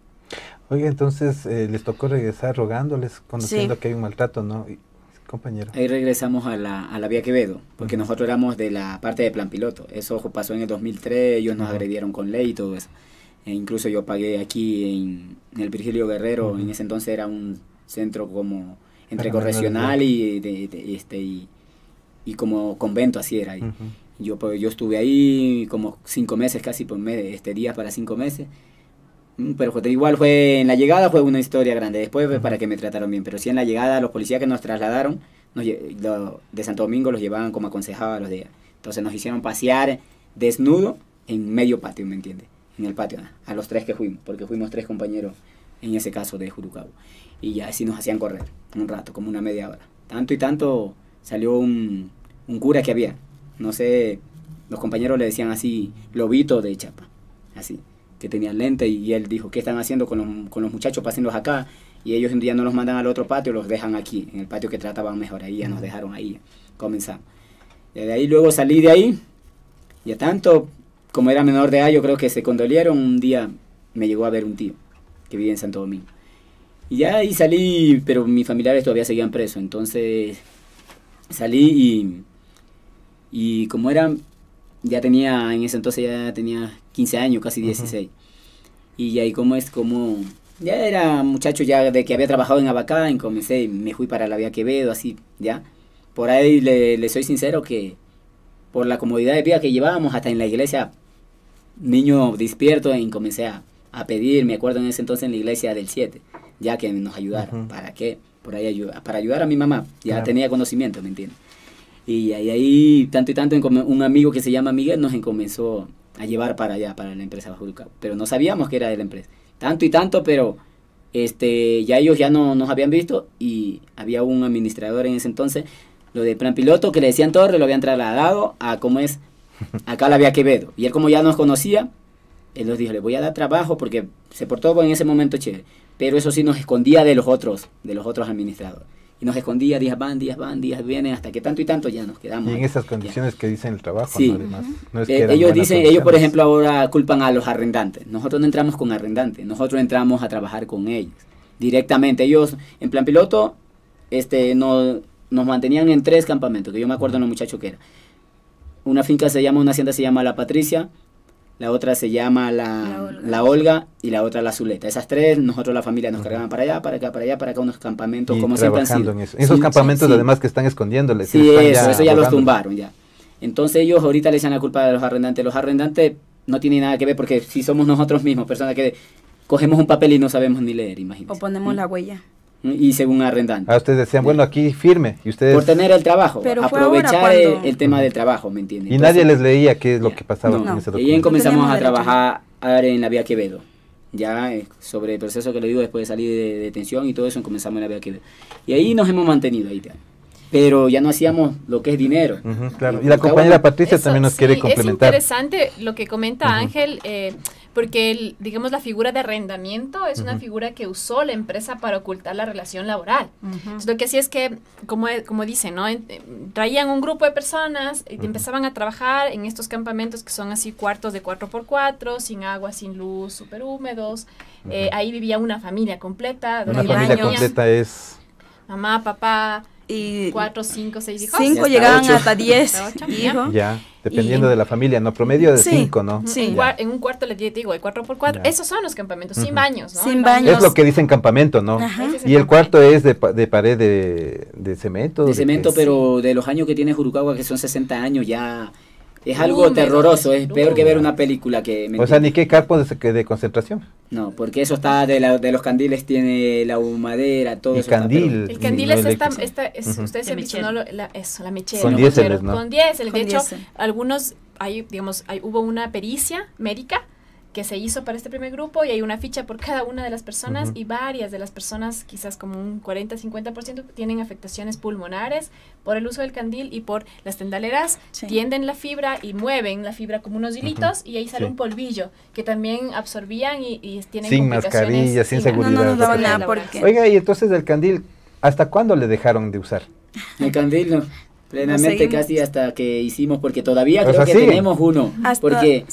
Oye, entonces eh, les tocó regresar rogándoles, conociendo que hay un maltrato, ¿no? compañero. Ahí regresamos a la, a la vía Quevedo, porque nosotros éramos de la parte de plan piloto. Eso pasó en el 2003, ellos nos agredieron con ley y todo eso. E incluso yo pagué aquí en, el Virgilio Guerrero, en ese entonces era un centro como entre correccional y, este, y, y, como convento, así era. Yo, pues, yo estuve ahí como cinco meses, casi por mes, este, días para cinco meses. Mm, pero igual fue en la llegada fue una historia grande. Después fue para que me trataron bien. Pero sí en la llegada los policías que nos trasladaron de Santo Domingo los llevaban como aconsejaba los días. Entonces nos hicieron pasear desnudo en medio patio, ¿me entiende En el patio, a los tres que fuimos, porque fuimos tres compañeros en ese caso de Jurucabo y ya así nos hacían correr un rato, como una media hora. Tanto y tanto salió un, cura que había, no sé, los compañeros le decían así, lobito de chapa, así, que tenía lente y él dijo, ¿qué están haciendo con los, los muchachos? Pásenlos acá y ellos un día no los mandan al otro patio, los dejan aquí, en el patio que trataban mejor, ahí ya nos dejaron ahí, comenzamos. Y de ahí luego salí de ahí, ya tanto, como era menor de edad, yo creo que se condolieron, un día me llegó a ver un tío que vive en Santo Domingo. Y ya ahí salí, pero mis familiares todavía seguían presos. Entonces salí y, como era, ya tenía, en ese entonces ya tenía 15 años, casi 16. Y ahí como es, como, ya era muchacho ya de que había trabajado en Abacá, en comencé, me fui para la Vía Quevedo, así, ya. Por ahí le, le soy sincero que por la comodidad de vida que llevábamos, hasta en la iglesia, niño despierto, en comencé a a pedir, me acuerdo en ese entonces en la iglesia del 7, ya que nos ayudaron. ¿Para qué? Por ahí ayuda, para ayudar a mi mamá. Ya tenía conocimiento, ¿me entiendes? Y ahí, ahí, tanto y tanto, un amigo que se llama Miguel nos comenzó a llevar para allá, para la empresa Bajuruca. Pero no sabíamos que era de la empresa. Tanto y tanto, pero este, ya ellos ya no nos habían visto y había un administrador en ese entonces, lo de plan piloto, que le decían Torre, lo habían trasladado a, ¿cómo es? Acá la había Quevedo. Y él como ya nos conocía, él nos dijo, le voy a dar trabajo porque se portó en ese momento chévere. Pero eso sí nos escondía de los otros, de los otros administradores. Y nos escondía, días van, días van, días vienen, hasta que tanto y tanto ya nos quedamos. en esas condiciones que dicen el trabajo, Además, eh, ellos dicen, ellos por ejemplo ahora culpan a los arrendantes. Nosotros no entramos con arrendantes, nosotros entramos a trabajar con ellos directamente. Ellos en plan piloto este, no, nos mantenían en tres campamentos, que yo me acuerdo de los muchacho que era. Una finca se llama, una hacienda se llama La Patricia, la otra se llama la, Olga. y la otra la Zuleta. Esas tres, nosotros la familia nos cargaban para allá, para acá, para allá, para acá, unos campamentos, como siempre han sido. En Esos campamentos además que están escondiéndole. Sí, eso, ya los tumbaron ya. Entonces ellos ahorita le echan la culpa a los arrendantes. Los arrendantes no tienen nada que ver porque si somos nosotros mismos, personas que cogemos un papel y no sabemos ni leer, imagínate. O ponemos mm. la huella y según arrendante. Ah, ustedes decían, bueno, aquí firme. Y ustedes... Por tener el trabajo, Pero aprovechar el, tema del trabajo, ¿me entiendes? Y nadie les leía qué es lo que pasaba en ese documento. Y ahí comenzamos a trabajar en la vía Quevedo. Ya eh, sobre el proceso que le digo después de salir de detención y todo eso, comenzamos en la vía Quevedo. Y ahí nos hemos mantenido ahí pero ya no hacíamos lo que es dinero. claro. Eh, y la compañera Patricia también nos quiere complementar. Es interesante lo que comenta Ángel. Eh, porque digamos la figura de arrendamiento es una figura que usó la empresa para ocultar la relación laboral. lo que sí es que, como, e, como dicen, ¿no? Em, traían un grupo de personas y empezaban a trabajar en estos campamentos que son así cuartos de 4x4, sin agua, sin luz, súper húmedos. Eh, ahí vivía una familia completa. Una familia completa es... Mamá, papá, y cuatro, cinco, seis hijos. Cinco llegaban hasta diez Ya, dependiendo de la familia, ¿no? Promedio de cinco, ¿no? Sí. En, un cuarto, les digo, hay cuatro por cuatro. Esos son los campamentos, sin baños, ¿no? Sin baños. Es lo que dicen campamento, ¿no? y el cuarto es de, de pared de, cemento. De, cemento, pero de los años que tiene Jurucagua, que son 60 años ya es algo terroroso, es peor que ver una película que... o sea, ni qué carpo de, concentración. No, porque eso está de, la, de los candiles, tiene la humadera, todo y eso. Candil, el candil es esta, esta es, ustedes eso, la mechera. Con diez Con de hecho, algunos, hay, digamos, hay, hubo una pericia médica que se hizo para este primer grupo y hay una ficha por cada una de las personas y varias de las personas, quizás como un 40-50%, tienen afectaciones pulmonares por el uso del candil y por las tendaleras, tienden la fibra y mueven la fibra como unos hilitos y ahí sale un polvillo que también absorbían y, tienen sin mascarilla, sin, seguridad. No, Oiga, y entonces el candil, ¿hasta cuándo le dejaron de usar? El candil no. Plenamente casi hasta que hicimos, porque todavía creo que tenemos uno. porque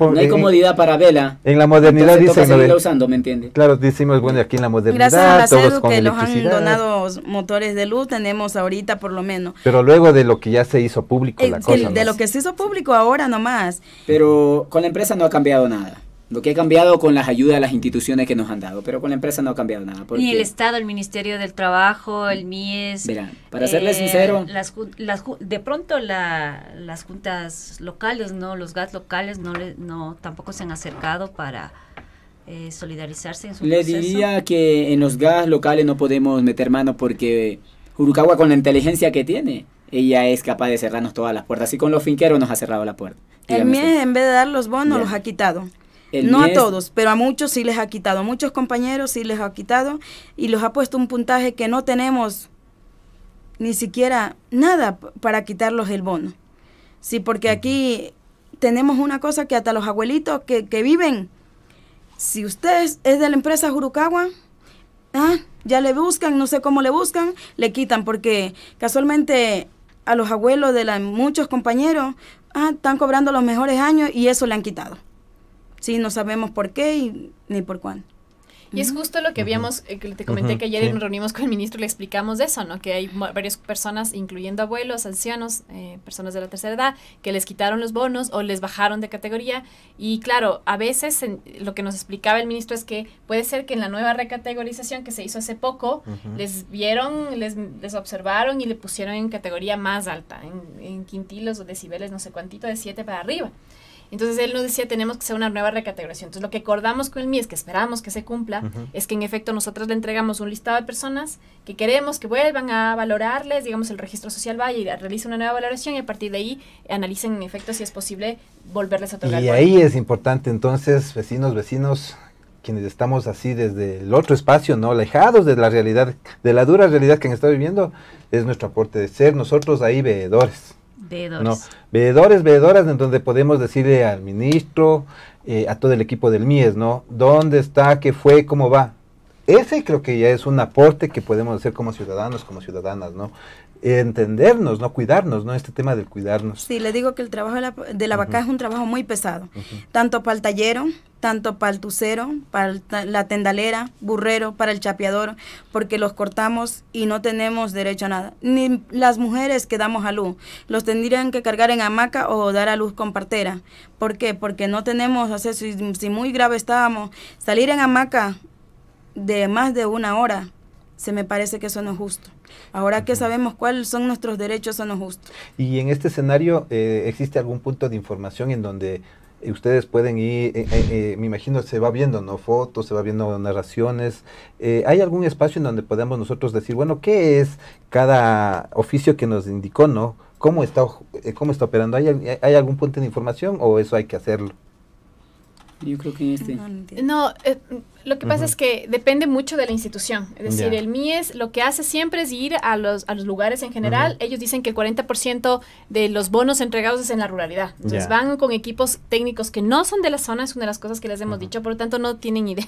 no hay comodidad para vela. En la modernidad dicen. están usando, ¿me entiendes? Claro, decimos, bueno, aquí en la modernidad. todos con que nos han donado motores de luz, tenemos ahorita por lo menos. Pero luego de lo que ya se hizo público, la de lo que se hizo público ahora nomás. Pero con la empresa no ha cambiado nada. Lo que ha cambiado con las ayudas a las instituciones que nos han dado, pero con la empresa no ha cambiado nada. Ni el Estado, el Ministerio del Trabajo, el MIES. para serles eh, sincero. de pronto la, las juntas locales, no los gas locales, no, no tampoco se han acercado para, eh, solidarizarse en su Le diría que en los gas locales no podemos meter mano porque Urucagua con la inteligencia que tiene, ella es capaz de cerrarnos todas las puertas. Y con los finqueros nos ha cerrado la puerta. El MIES en vez de dar los bonos los ha quitado no a todos, pero a muchos sí les ha quitado, muchos compañeros sí les ha quitado y los ha puesto un puntaje que no tenemos ni siquiera nada para quitarlos el bono. Sí, porque aquí tenemos una cosa que hasta los abuelitos que, viven, si usted es, de la empresa Jurucagua, ah, ya le buscan, no sé cómo le buscan, le quitan, porque casualmente a los abuelos de la, muchos compañeros ah, están cobrando los mejores años y eso le han quitado. Sí, no sabemos por qué y, ni por cuándo. Y es justo lo que habíamos, eh, te comenté que ayer nos reunimos con el ministro y le explicamos eso, ¿no? Que hay varias personas, incluyendo abuelos, ancianos, eh, personas de la tercera edad, que les quitaron los bonos o les bajaron de categoría. Y claro, a veces lo que nos explicaba el ministro es que puede ser que en la nueva recategorización que se hizo hace poco, les vieron, les, observaron y le pusieron en categoría más alta, en, quintilos o decibeles, no sé cuántito, de 7 para arriba. Entonces él nos decía, tenemos que hacer una nueva recategorización. Entonces lo que acordamos con el MI es que esperamos que se cumpla, es que en efecto nosotros le entregamos un listado de personas que queremos que vuelvan a valorarles, digamos el registro social vaya y realice una nueva valoración y a partir de ahí analicen en efecto si es posible volverles a otorgar. Y ahí es importante entonces, vecinos, vecinos, quienes estamos así desde el otro espacio, no alejados de la realidad, de la dura realidad que han estado viviendo, es nuestro aporte de ser nosotros ahí veedores. Veedores. No, veedores, veedoras, en donde podemos decirle al ministro, eh, a todo el equipo del MIES, ¿no? ¿Dónde está? ¿Qué fue? ¿Cómo va? Ese creo que ya es un aporte que podemos hacer como ciudadanos, como ciudadanas, ¿no? entendernos, no cuidarnos, ¿no? Este tema del cuidarnos. Sí, le digo que el trabajo de la, vaca es un trabajo muy pesado, tanto para el tallero, tanto para el tucero, para la tendalera, burrero, para el chapeador, porque los cortamos y no tenemos derecho a nada. Ni las mujeres que damos a luz, los tendrían que cargar en hamaca o dar a luz con partera. ¿Por qué? Porque no tenemos acceso, si, si muy grave estábamos, salir en hamaca de más de una hora se me parece que eso no es justo. Ahora que sabemos cuáles son nuestros derechos, eso no es justo. Y en este escenario, eh, ¿existe algún punto de información en donde ustedes pueden ir, eh, eh, me imagino se va viendo, ¿no? Fotos, se va viendo narraciones. ¿Hay algún espacio en donde podamos nosotros decir, bueno, qué es cada oficio que nos indicó, ¿no? ¿Cómo está, cómo está operando? ¿Hay, algún punto de información o eso hay que hacerlo? Yo creo que en este. No, no lo que pasa es que depende mucho de la institución. Es decir, el MIES lo que hace siempre es ir a los, a los lugares en general. Ellos dicen que el 40% de los bonos entregados es en la ruralidad. Entonces van con equipos técnicos que no son de la zona, es una de las cosas que les hemos dicho, por lo tanto no tienen idea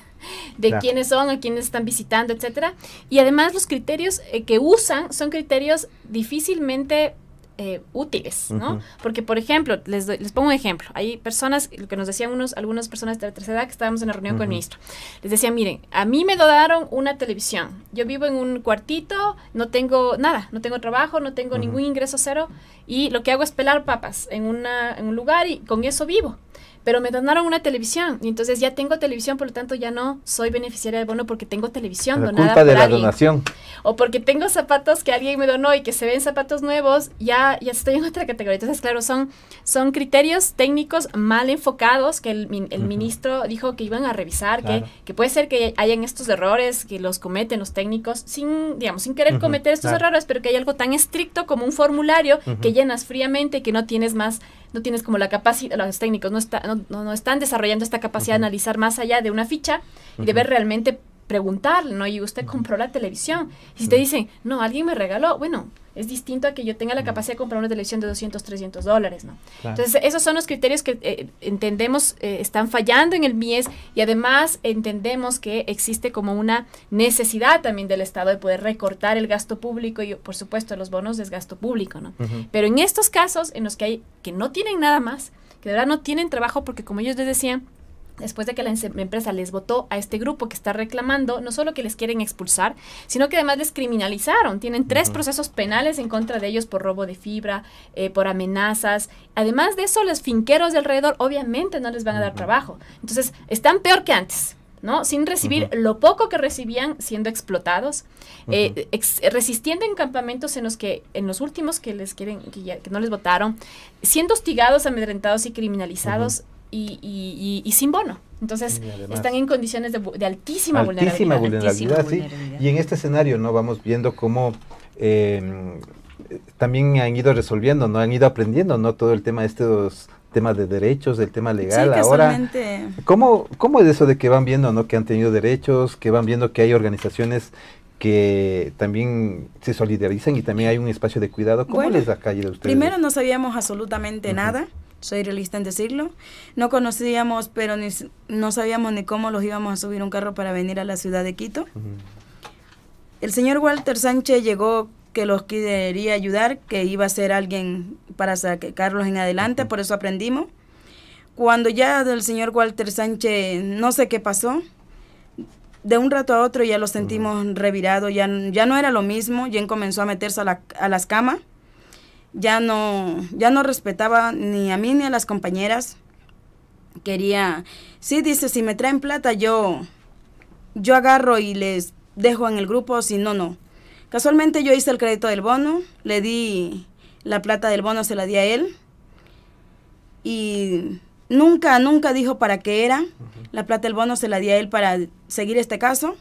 de quiénes son, a quiénes están visitando, etcétera. Y además los criterios eh, que usan son criterios difícilmente eh, útiles, ¿no? Porque, por ejemplo, les, les pongo un ejemplo. Hay personas, lo que nos decían unos, algunas personas de la tercera edad que estábamos en la reunión con el ministro, les decían, miren, a mí me donaron una televisión. Yo vivo en un cuartito, no tengo nada, no tengo trabajo, no tengo ningún ingreso cero y lo que hago es pelar papas en, una, en un lugar y con eso vivo pero me donaron una televisión y entonces ya tengo televisión, por lo tanto ya no soy beneficiaria del bono porque tengo televisión donada la donación. O porque tengo zapatos que alguien me donó y que se ven zapatos nuevos, ya ya estoy en otra categoría. Entonces, claro, son son criterios técnicos mal enfocados que el, ministro dijo que iban a revisar, que, que puede ser que hayan estos errores que los cometen los técnicos sin, digamos, sin querer cometer estos errores, pero que hay algo tan estricto como un formulario que llenas fríamente y que no tienes más no tienes como la capacidad, los técnicos no, está, no, no, están desarrollando esta capacidad de analizar más allá de una ficha y de ver realmente preguntarle, ¿no? Y usted compró la televisión. Y si te dicen, no, alguien me regaló, bueno, es distinto a que yo tenga la capacidad de comprar una televisión de 200, 300 dólares, ¿no? Entonces, esos son los criterios que eh, entendemos eh, están fallando en el MIES y además entendemos que existe como una necesidad también del Estado de poder recortar el gasto público y, por supuesto, los bonos de gasto público, ¿no? Pero en estos casos en los que hay que no tienen nada más, que de verdad no tienen trabajo porque, como ellos les decían, después de que la empresa les votó a este grupo que está reclamando, no solo que les quieren expulsar, sino que además les criminalizaron. Tienen tres procesos penales en contra de ellos por robo de fibra, eh, por amenazas. Además de eso, los finqueros de alrededor obviamente no les van a dar trabajo. Entonces, están peor que antes. ¿no? Sin recibir lo poco que recibían siendo explotados, eh, resistiendo en campamentos en los que, en los últimos que les quieren, que, no les votaron, siendo hostigados, amedrentados y criminalizados, y, sin bono. Entonces, están en condiciones de, de altísima, vulnerabilidad. Y en este escenario, ¿no? Vamos viendo cómo em, también han ido resolviendo, ¿no? Han ido aprendiendo, ¿no? Todo el tema de estos temas de derechos, del tema legal. Sí, Ahora, ¿cómo, ¿cómo es eso de que van viendo, ¿no? Que han tenido derechos, que van viendo que hay organizaciones que también se solidarizan y también hay un espacio de cuidado. ¿Cómo les da calle a ustedes? Primero no sabíamos absolutamente nada soy realista en decirlo. No conocíamos, pero no sabíamos ni cómo los íbamos a subir un carro para venir a la ciudad de Quito. El señor Walter Sánchez llegó que los quería ayudar, que iba a ser alguien para sacarlos en adelante, por eso aprendimos. Cuando ya del señor Walter Sánchez, no sé qué pasó, de un rato a otro ya lo sentimos revirado, ya, ya no era lo mismo, ya comenzó a meterse a, la, a las camas ya no, ya no respetaba ni a mí ni a las compañeras. Quería, sí, dice, si me traen plata, yo, yo agarro y les dejo en el grupo, si no, no. Casualmente yo hice el crédito del bono, le di la plata del bono, se la di a él. Y nunca, nunca dijo para qué era. La plata del bono se la di a él para seguir este caso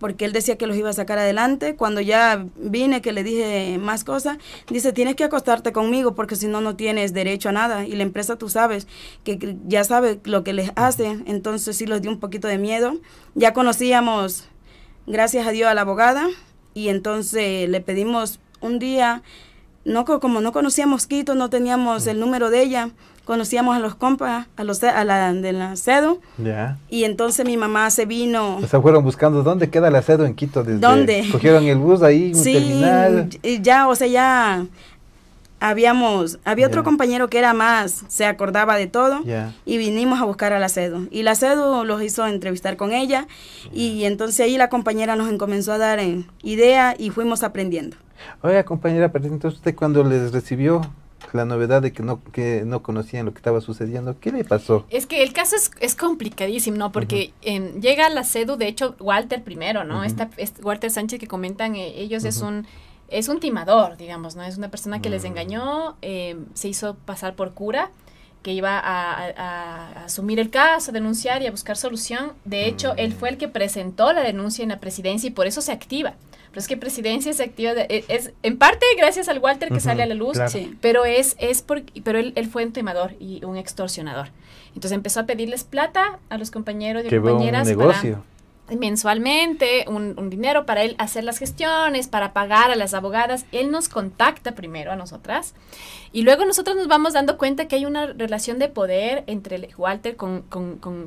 porque él decía que los iba a sacar adelante. Cuando ya vine, que le dije más cosas, dice, tienes que acostarte conmigo porque si no, no tienes derecho a nada. Y la empresa, tú sabes, que ya sabe lo que les hace. Entonces sí los dio un poquito de miedo. Ya conocíamos, gracias a Dios, a la abogada. Y entonces le pedimos un día, no como no conocíamos Quito, no teníamos el número de ella, conocíamos a los compas, a los a la, de la CEDO. Ya. Y entonces mi mamá se vino. O sea, fueron buscando dónde queda la CEDO en Quito. Desde, ¿Dónde? Cogieron el bus ahí, un sí, ya, o sea, ya habíamos, había otro compañero que era más, se acordaba de todo Ya. y vinimos a buscar a la Cedo Y la Cedo los hizo entrevistar con ella y entonces ahí la compañera nos comenzó a dar en eh, idea y fuimos aprendiendo. Oiga, compañera, pero entonces usted cuando les recibió, la novedad de que no, que no conocían lo que estaba sucediendo. ¿Qué le pasó? Es que el caso es, complicadísimo, ¿no? Porque llega la CEDU, de hecho, Walter primero, ¿no? Walter Sánchez que comentan, eh, ellos es un es un timador, digamos, ¿no? Es una persona que les mm. engañó, eh, se hizo pasar por cura, que iba a, a, asumir el caso, a denunciar y a buscar solución. De hecho, él mm. fue el que presentó la denuncia en la presidencia y por eso se activa. Pero es que presidencia se activa, e, es, en parte gracias al Walter que sale a la luz, pero es, es por, pero él, él, fue un temador y un extorsionador. Entonces empezó a pedirles plata a los compañeros y compañeras. negocio. mensualmente un, un, dinero para él hacer las gestiones, para pagar a las abogadas. Él nos contacta primero a nosotras y luego nosotros nos vamos dando cuenta que hay una relación de poder entre Walter con,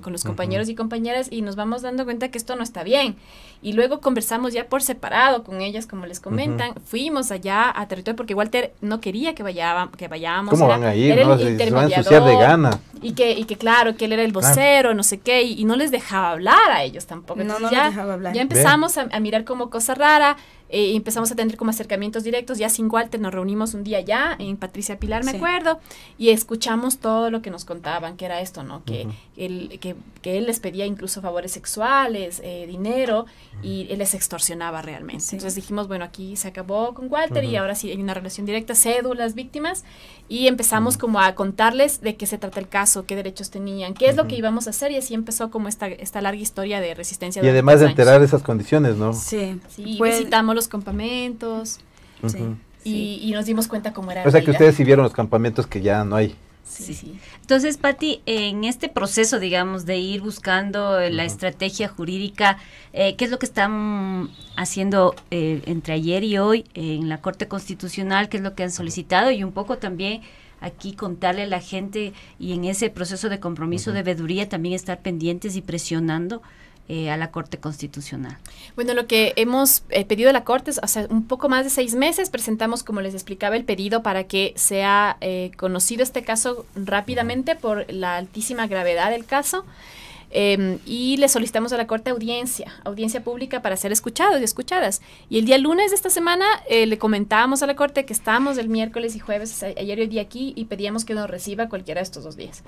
los compañeros y compañeras y nos vamos dando cuenta que esto no está bien. Y luego conversamos ya por separado con ellas, como les comentan. Fuimos allá a territorio porque Walter no quería que, vayaba, que vayamos ¿Cómo van a ir? el intermediador, de gana. Y que, y que claro, que él era el vocero, no sé qué, y, no les dejaba hablar a ellos tampoco. ya, empezamos a mirar como cosa rara. Eh, y empezamos a tener como acercamientos directos, ya sin Walter nos reunimos un día ya en Patricia Pilar, me acuerdo, y escuchamos todo lo que nos contaban, que era esto, ¿no? Que, él, que, él les pedía incluso favores sexuales, eh, dinero, y él les extorsionaba realmente. Entonces dijimos, bueno, aquí se acabó con Walter y ahora sí hay una relación directa, cédulas, víctimas, y empezamos como a contarles de qué se trata el caso, qué derechos tenían, qué es lo que íbamos a hacer y así empezó como esta, esta larga historia de resistencia. Y además de enterar esas condiciones, ¿no? Sí, sí visitamos los campamentos sí, y, nos dimos cuenta cómo era. O sea que ustedes sí vieron los campamentos que ya no hay. Sí. sí, Entonces, Patti, en este proceso, digamos, de ir buscando eh, la estrategia jurídica, eh, ¿qué es lo que están haciendo eh, entre ayer y hoy en la Corte Constitucional? ¿Qué es lo que han solicitado? Y un poco también aquí contarle a la gente y en ese proceso de compromiso de veeduría también estar pendientes y presionando eh, a la Corte Constitucional. Bueno, lo que hemos eh, pedido a la Corte es, hace un poco más de seis meses, presentamos, como les explicaba, el pedido para que sea eh, conocido este caso rápidamente por la altísima gravedad del caso. Em, y le solicitamos a la Corte audiencia, audiencia pública para ser escuchados y escuchadas. Y el día lunes de esta semana le comentábamos a la Corte que estábamos el miércoles y jueves, ayer y hoy día aquí, y pedíamos que nos reciba cualquiera de estos dos días.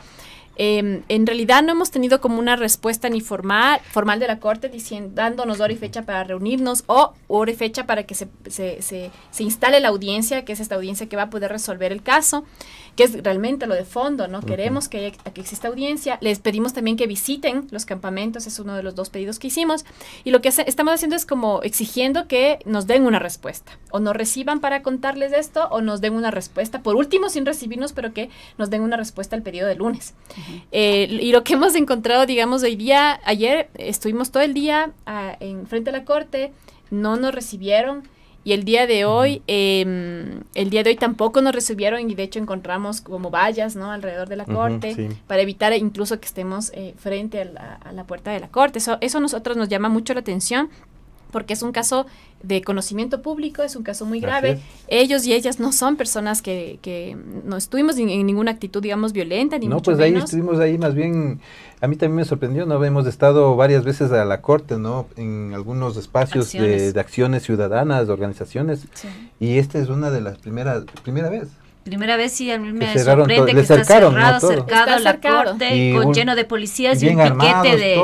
Em, en realidad no hemos tenido como una respuesta ni formal, formal de la Corte diciendo, dándonos hora y fecha para reunirnos o hora y fecha para que se, se, instale la audiencia, que es esta audiencia que va a poder resolver el caso, que es realmente lo de fondo, ¿no? Queremos que, exista audiencia. Les pedimos también que visiten los campamentos, es uno de los dos pedidos que hicimos. Y lo que estamos haciendo es como exigiendo que nos den una respuesta. O nos reciban para contarles esto o nos den una respuesta, por último sin recibirnos, pero que nos den una respuesta al pedido de lunes. Eh, y lo que hemos encontrado, digamos, hoy día, ayer estuvimos todo el día ah, en frente a la corte, no nos recibieron. Y el día de hoy, em, el día de hoy tampoco nos recibieron y de hecho encontramos como vallas, ¿no? Alrededor de la corte, para evitar incluso que estemos eh, frente a la, puerta de la corte. Eso, eso a nosotros nos llama mucho la atención porque es un caso de conocimiento público, es un caso muy grave. Ellos y ellas no son personas que, no estuvimos en, ninguna actitud, digamos, violenta, ni No, pues ahí estuvimos ahí, más bien, a mí también me sorprendió, ¿no? Hemos estado varias veces a la corte, ¿no? En algunos espacios De, acciones ciudadanas, de organizaciones, y esta es una de las primeras, primera vez primera vez sí a mí me sorprende que está cerrado, cercado la corte, lleno de policías y un piquete de,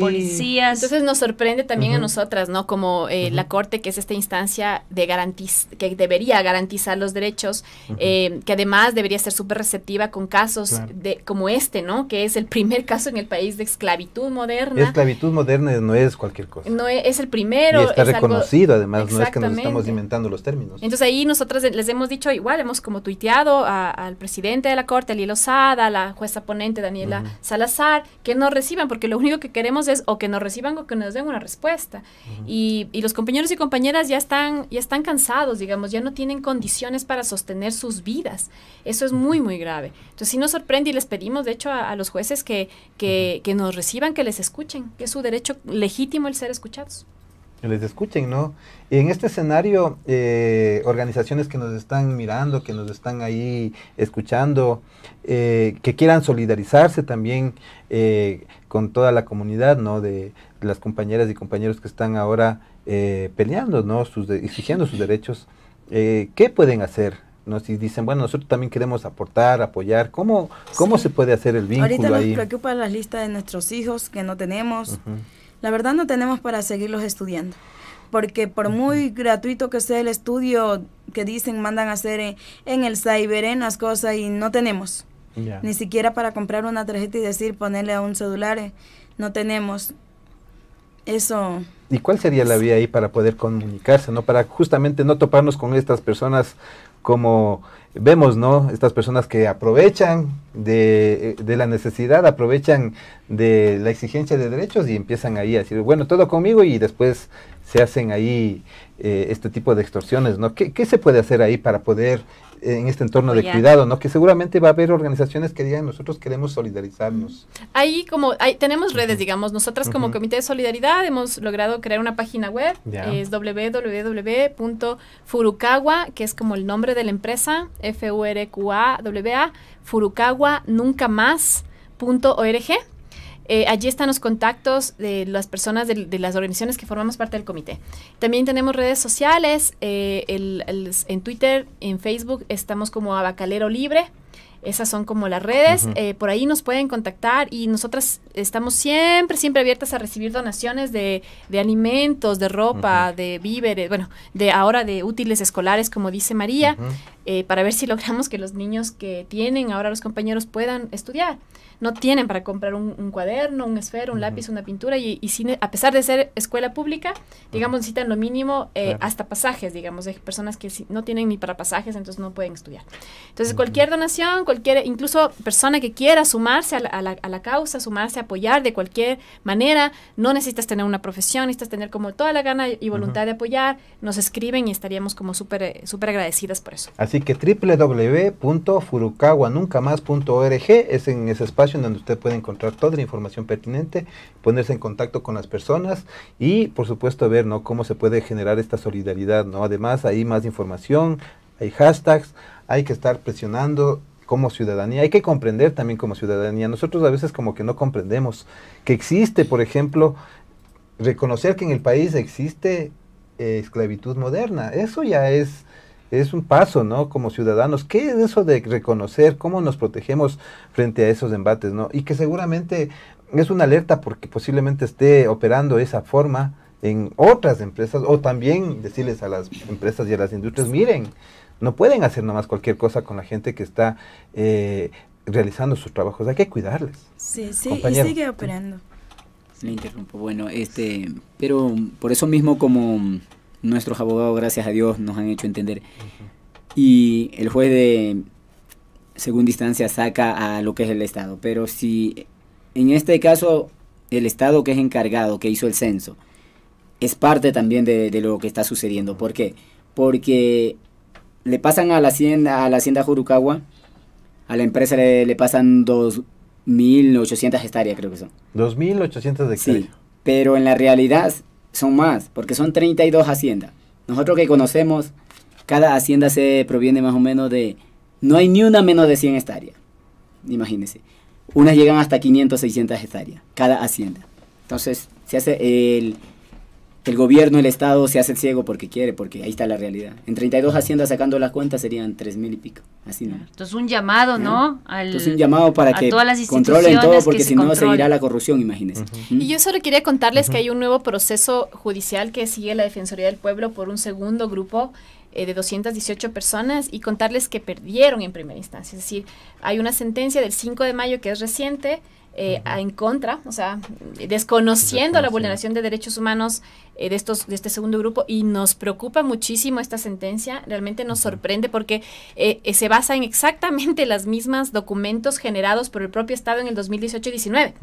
policías. Entonces nos sorprende también a nosotras, ¿no? Como eh, la corte, que es esta instancia de garantiz que debería garantizar los derechos, eh, que además debería ser súper receptiva con casos de como este, ¿no? Que es el primer caso en el país de esclavitud moderna. Esclavitud moderna no es cualquier cosa. No e, es, el primero. Y está reconocido, además, no es que nos estamos inventando los términos. Entonces ahí nosotras les hemos dicho igual, hemos como tuiteado al presidente de la Corte, Lilo Sada, a la jueza ponente Daniela Salazar, que nos reciban, porque lo único que queremos es o que nos reciban o que nos den una respuesta. y, los compañeros y compañeras ya están, ya están cansados, digamos, ya no tienen condiciones para sostener sus vidas. Eso es muy, muy grave. Entonces si nos sorprende y les pedimos, de hecho, a, los jueces que, que nos reciban, que les escuchen, que es su derecho legítimo el ser escuchados les escuchen, ¿no? Y En este escenario, eh, organizaciones que nos están mirando, que nos están ahí escuchando, eh, que quieran solidarizarse también eh, con toda la comunidad, ¿no? De las compañeras y compañeros que están ahora peleando, ¿no? Sus exigiendo sus derechos. ¿Qué pueden hacer? ¿no? Si dicen, bueno, nosotros también queremos aportar, apoyar, ¿cómo, cómo se puede hacer el vínculo Ahorita nos preocupa la lista de nuestros hijos que no tenemos la verdad no tenemos para seguirlos estudiando. Porque por muy gratuito que sea el estudio que dicen, mandan a hacer en, el cyber, en las cosas, y no tenemos. Ni siquiera para comprar una tarjeta y decir ponerle a un celular, eh, no tenemos. Eso. ¿Y cuál sería la vía ahí para poder comunicarse, no? Para justamente no toparnos con estas personas como vemos, ¿no? Estas personas que aprovechan eh, de, la necesidad, aprovechan de la exigencia de derechos y empiezan ahí a decir, bueno, todo conmigo y después se hacen ahí eh, este tipo de extorsiones, ¿no? ¿Qué, se puede hacer ahí para poder en este entorno de cuidado, ¿no? Que seguramente va a haber organizaciones que digan nosotros queremos solidarizarnos. Ahí como ahí tenemos redes, digamos, nosotras como Comité de Solidaridad hemos logrado crear una página web, es www.furukawa, que es como el nombre de la empresa, F U R Q A W A, furukawa nunca más eh, allí están los contactos de las personas de, las organizaciones que formamos parte del comité. También tenemos redes sociales, eh, en Twitter, en Facebook estamos como Abacalero Libre. Esas son como las redes. Eh, por ahí nos pueden contactar y nosotras estamos siempre, siempre abiertas a recibir donaciones de, de alimentos, de ropa, de víveres, bueno, de ahora de útiles escolares, como dice María. Eh, para ver si logramos que los niños que tienen ahora los compañeros puedan estudiar. No tienen para comprar un, cuaderno, un esfero, un lápiz, una pintura y, a pesar de ser escuela pública, digamos, necesitan lo mínimo eh, hasta pasajes, digamos, de personas que no tienen ni para pasajes, entonces no pueden estudiar. Entonces, cualquier donación, cualquier, incluso persona que quiera sumarse a la, causa, sumarse, apoyar de cualquier manera, no necesitas tener una profesión, necesitas tener como toda la gana y voluntad de apoyar, nos escriben y estaríamos como súper, eh, súper agradecidas por eso. Así que www.furukawanuncamás.org es en ese espacio en donde usted puede encontrar toda la información pertinente, ponerse en contacto con las personas y, por supuesto, ver ¿no? cómo se puede generar esta solidaridad. ¿no? Además, hay más información, hay hashtags, hay que estar presionando como ciudadanía, hay que comprender también como ciudadanía. Nosotros a veces como que no comprendemos que existe, por ejemplo, reconocer que en el país existe eh, esclavitud moderna. Eso ya es es un paso, ¿no? Como ciudadanos, ¿qué es eso de reconocer cómo nos protegemos frente a esos embates, ¿no? Y que seguramente es una alerta porque posiblemente esté operando esa forma en otras empresas o también decirles a las empresas y a las industrias, miren, no pueden hacer nomás cualquier cosa con la gente que está eh, realizando sus trabajos, hay que cuidarles. Sí, sí, y sigue operando. Me interrumpo. Bueno, este, pero por eso mismo como nuestros abogados, gracias a Dios, nos han hecho entender. Y el juez de segunda instancia saca a lo que es el Estado. Pero si en este caso el Estado que es encargado, que hizo el censo, es parte también de, lo que está sucediendo. ¿Por qué? Porque le pasan a la hacienda, a la hacienda Jurucagua, a la empresa le, le pasan 2.800 hectáreas, creo que son. 2.800 hectáreas. Sí, pero en la realidad son más, porque son 32 haciendas. Nosotros que conocemos, cada hacienda se proviene más o menos de... No hay ni una menos de 100 hectáreas, imagínense. Unas llegan hasta 500, 600 hectáreas, cada hacienda. Entonces, se hace el el gobierno, el Estado se hace el ciego porque quiere, porque ahí está la realidad. En 32 haciendas sacando las cuentas serían 3 mil y pico, así no. Entonces un llamado, ¿no? Al, Entonces un llamado para que todas controlen todo porque si no seguirá la corrupción, imagínense. Y yo solo quería contarles que hay un nuevo proceso judicial que sigue la Defensoría del Pueblo por un segundo grupo eh, de 218 personas y contarles que perdieron en primera instancia. Es decir, hay una sentencia del 5 de mayo que es reciente eh, en contra, o sea, desconociendo la vulneración de derechos humanos eh, de, estos, de este segundo grupo y nos preocupa muchísimo esta sentencia, realmente nos sorprende porque eh, se basa en exactamente las mismas documentos generados por el propio Estado en el 2018 y 19,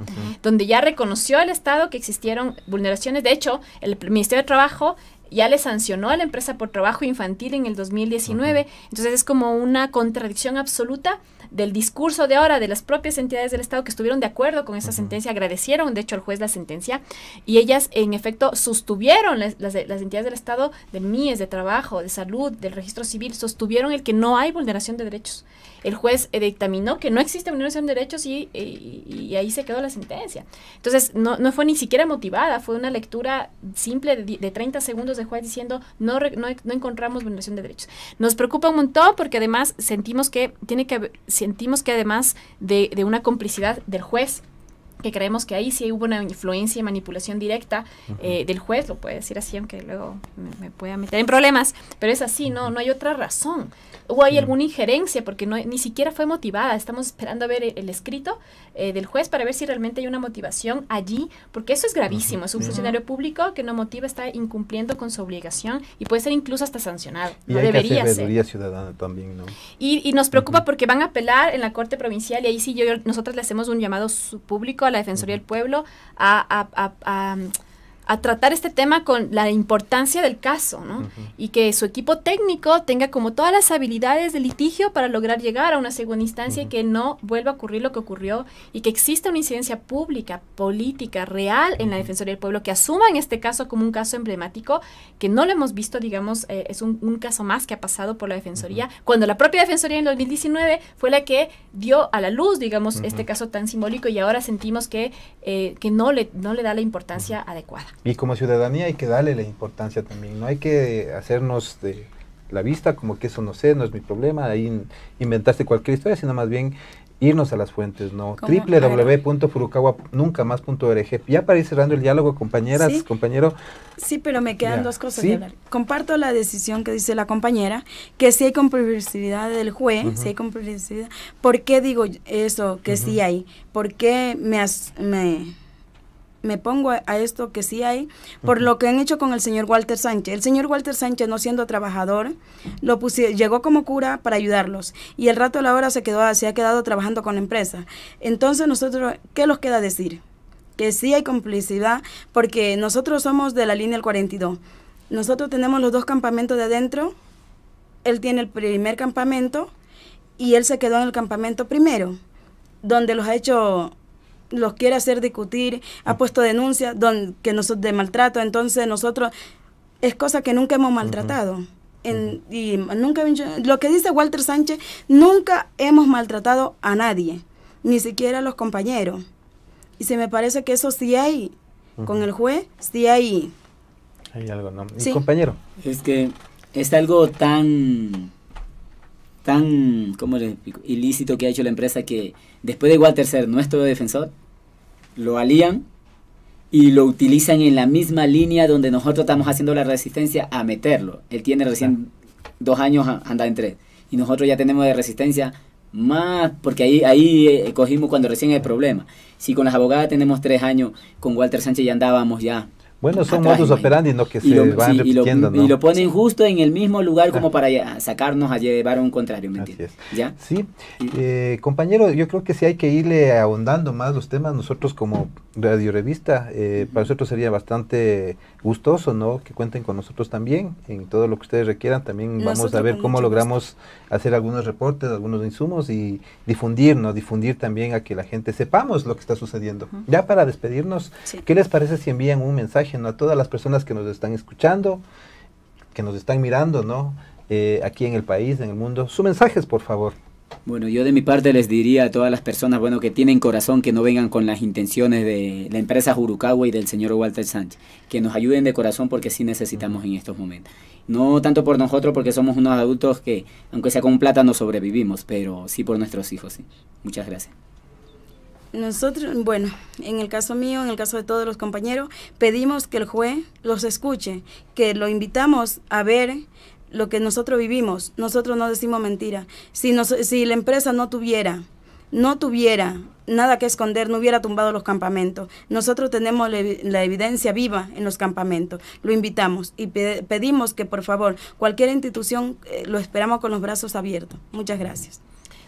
donde ya reconoció el Estado que existieron vulneraciones, de hecho, el Ministerio de Trabajo ya le sancionó a la empresa por trabajo infantil en el 2019. Entonces es como una contradicción absoluta del discurso de ahora de las propias entidades del Estado que estuvieron de acuerdo con esa sentencia, agradecieron, de hecho, al juez la sentencia, y ellas en efecto sostuvieron, las, entidades del Estado, del MIES, de trabajo, de salud, del registro civil, sostuvieron el que no hay vulneración de derechos. El juez eh, dictaminó que no existe vulneración de derechos y, ahí se quedó la sentencia. Entonces, no, fue ni siquiera motivada, fue una lectura simple de, de 30 segundos de de juez diciendo no, no, encontramos violación de derechos. Nos preocupa un montón porque además sentimos que tiene que sentimos que además de, de una complicidad del juez que creemos que ahí sí hubo una influencia y manipulación directa eh, del juez, lo puede decir así, aunque luego me, pueda meter en problemas, pero es así, no, no hay otra razón. O hay alguna injerencia porque no, ni siquiera fue motivada. Estamos esperando a ver el, escrito eh, del juez para ver si realmente hay una motivación allí, porque eso es gravísimo. Es un funcionario público que no motiva, está incumpliendo con su obligación y puede ser incluso hasta sancionado. no debería ser. ciudadana también, ¿no? Y, nos preocupa porque van a apelar en la Corte Provincial y ahí sí yo, nosotros le hacemos un llamado público la Defensoría del Pueblo, a, a tratar este tema con la importancia del caso, ¿no? Y que su equipo técnico tenga como todas las habilidades de litigio para lograr llegar a una segunda instancia y que no vuelva a ocurrir lo que ocurrió y que exista una incidencia pública, política, real en la Defensoría del Pueblo, que asuma en este caso como un caso emblemático, que no lo hemos visto, digamos, eh, es un, caso más que ha pasado por la Defensoría, cuando la propia Defensoría en 2019 fue la que dio a la luz, digamos, este caso tan simbólico y ahora sentimos que, eh, que no, le, no le da la importancia adecuada. Y como ciudadanía hay que darle la importancia también, no hay que hacernos de la vista como que eso no sé, no es mi problema, ahí inventaste cualquier historia, sino más bien irnos a las fuentes, ¿no? www.furukawa.nuncamas.org. Ya para ir cerrando el diálogo, compañeras, compañero. Sí, pero me quedan dos cosas que hablar. Comparto la decisión que dice la compañera, que si hay comprensibilidad del juez, si hay comprensibilidad ¿Por qué digo eso, que sí hay? ¿Por qué me, me me pongo a, esto que sí hay, por lo que han hecho con el señor Walter Sánchez. El señor Walter Sánchez, no siendo trabajador, llegó como cura para ayudarlos y el rato a la hora se, quedó, se ha quedado trabajando con la empresa. Entonces nosotros, ¿qué nos queda decir? Que sí hay complicidad porque nosotros somos de la línea el 42. Nosotros tenemos los dos campamentos de adentro, él tiene el primer campamento y él se quedó en el campamento primero, donde los ha hecho los quiere hacer discutir, ha puesto denuncias que nos, de maltrato, entonces nosotros es cosa que nunca hemos maltratado. en, nunca lo que dice Walter Sánchez, nunca hemos maltratado a nadie, ni siquiera a los compañeros. Y se me parece que eso sí hay con el juez, sí hay. Hay algo, ¿no? Mi compañero? Es que es algo tan tan, ¿cómo les explico? ilícito que ha hecho la empresa que después de Walter ser nuestro defensor, lo alían y lo utilizan en la misma línea donde nosotros estamos haciendo la resistencia a meterlo. Él tiene recién dos años andar en tres y nosotros ya tenemos de resistencia más, porque ahí, ahí eh, cogimos cuando recién el problema. Si con las abogadas tenemos tres años, con Walter Sánchez ya andábamos ya bueno, son modos operandi, ¿no? Que se van repitiendo, y lo, ponen justo en el mismo lugar como ah. para sacarnos a llevar un contrario, ¿me entiendes? ¿Ya? Sí. Eh, compañero, yo creo que sí hay que irle ahondando más los temas. Nosotros como Radio Revista, eh, para nosotros sería bastante gustoso, ¿no? Que cuenten con nosotros también en todo lo que ustedes requieran. También vamos a ver cómo logramos hacer algunos reportes, algunos insumos y difundir, ¿no? Difundir también a que la gente sepamos lo que está sucediendo. Ya para despedirnos, ¿qué les parece si envían un mensaje? a todas las personas que nos están escuchando, que nos están mirando, ¿no? Eh, aquí en el país, en el mundo. Sus mensajes, por favor. Bueno, yo de mi parte les diría a todas las personas, bueno, que tienen corazón, que no vengan con las intenciones de la empresa Jurukawa y del señor Walter Sánchez, que nos ayuden de corazón porque sí necesitamos en estos momentos. No tanto por nosotros porque somos unos adultos que, aunque sea con plata, no sobrevivimos, pero sí por nuestros hijos. ¿sí? Muchas gracias. Nosotros, bueno, en el caso mío, en el caso de todos los compañeros, pedimos que el juez los escuche, que lo invitamos a ver lo que nosotros vivimos. Nosotros no decimos mentira. Si, si la empresa no tuviera, no tuviera nada que esconder, no hubiera tumbado los campamentos. Nosotros tenemos la evidencia viva en los campamentos. Lo invitamos y pedimos que, por favor, cualquier institución eh, lo esperamos con los brazos abiertos. Muchas gracias.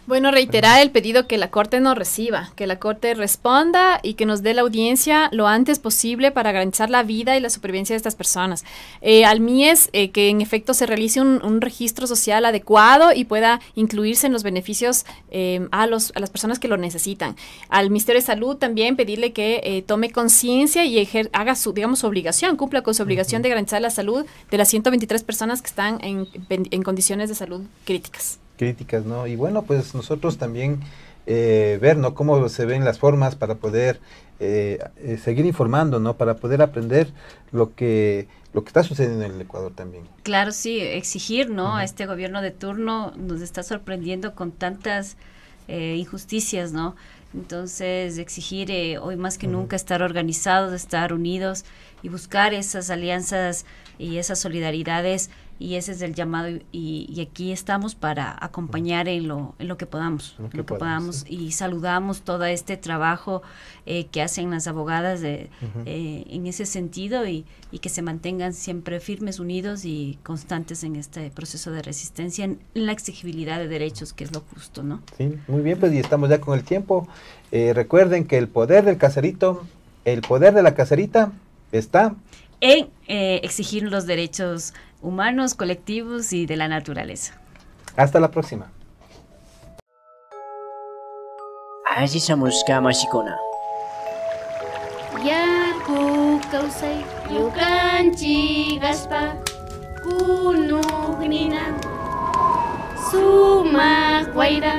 Bueno, reiterar el pedido que la Corte nos reciba, que la Corte responda y que nos dé la audiencia lo antes posible para garantizar la vida y la supervivencia de estas personas. Eh, al MIES, eh, que en efecto se realice un, registro social adecuado y pueda incluirse en los beneficios eh, a, los, a las personas que lo necesitan. Al Ministerio de Salud también pedirle que tome conciencia y haga su, digamos, obligación, cumpla con su obligación de garantizar la salud de las 123 personas que están en, en condiciones de salud críticas críticas, ¿no? Y bueno, pues nosotros también eh, ver, ¿no? Cómo se ven las formas para poder eh, eh, seguir informando, ¿no? Para poder aprender lo que lo que está sucediendo en el Ecuador también. Claro, sí, exigir, ¿no? A este gobierno de turno nos está sorprendiendo con tantas injusticias, ¿no? Entonces, exigir hoy más que nunca estar organizados, estar unidos y buscar esas alianzas y esas solidaridades y ese es el llamado y, aquí estamos para acompañar en lo, en lo que podamos, podamos y saludamos todo este trabajo eh, que hacen las abogadas de, eh, en ese sentido y, que se mantengan siempre firmes, unidos y constantes en este proceso de resistencia, en la exigibilidad de derechos, que es lo justo, ¿no? Sí, muy bien, pues y estamos ya con el tiempo. Eh, recuerden que el poder del caserito, el poder de la caserita está en exigir los derechos humanos, colectivos y de la naturaleza. Hasta la próxima. Yaku kausay yukanchi gaspa kunuk nina Suma, wayra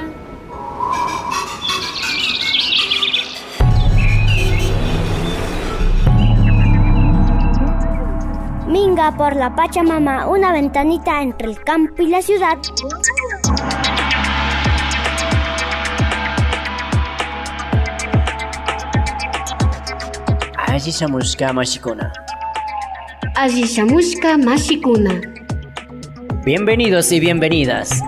Minga por la Pachamama, una ventanita entre el campo y la ciudad. Así Samuska Así Bienvenidos y bienvenidas.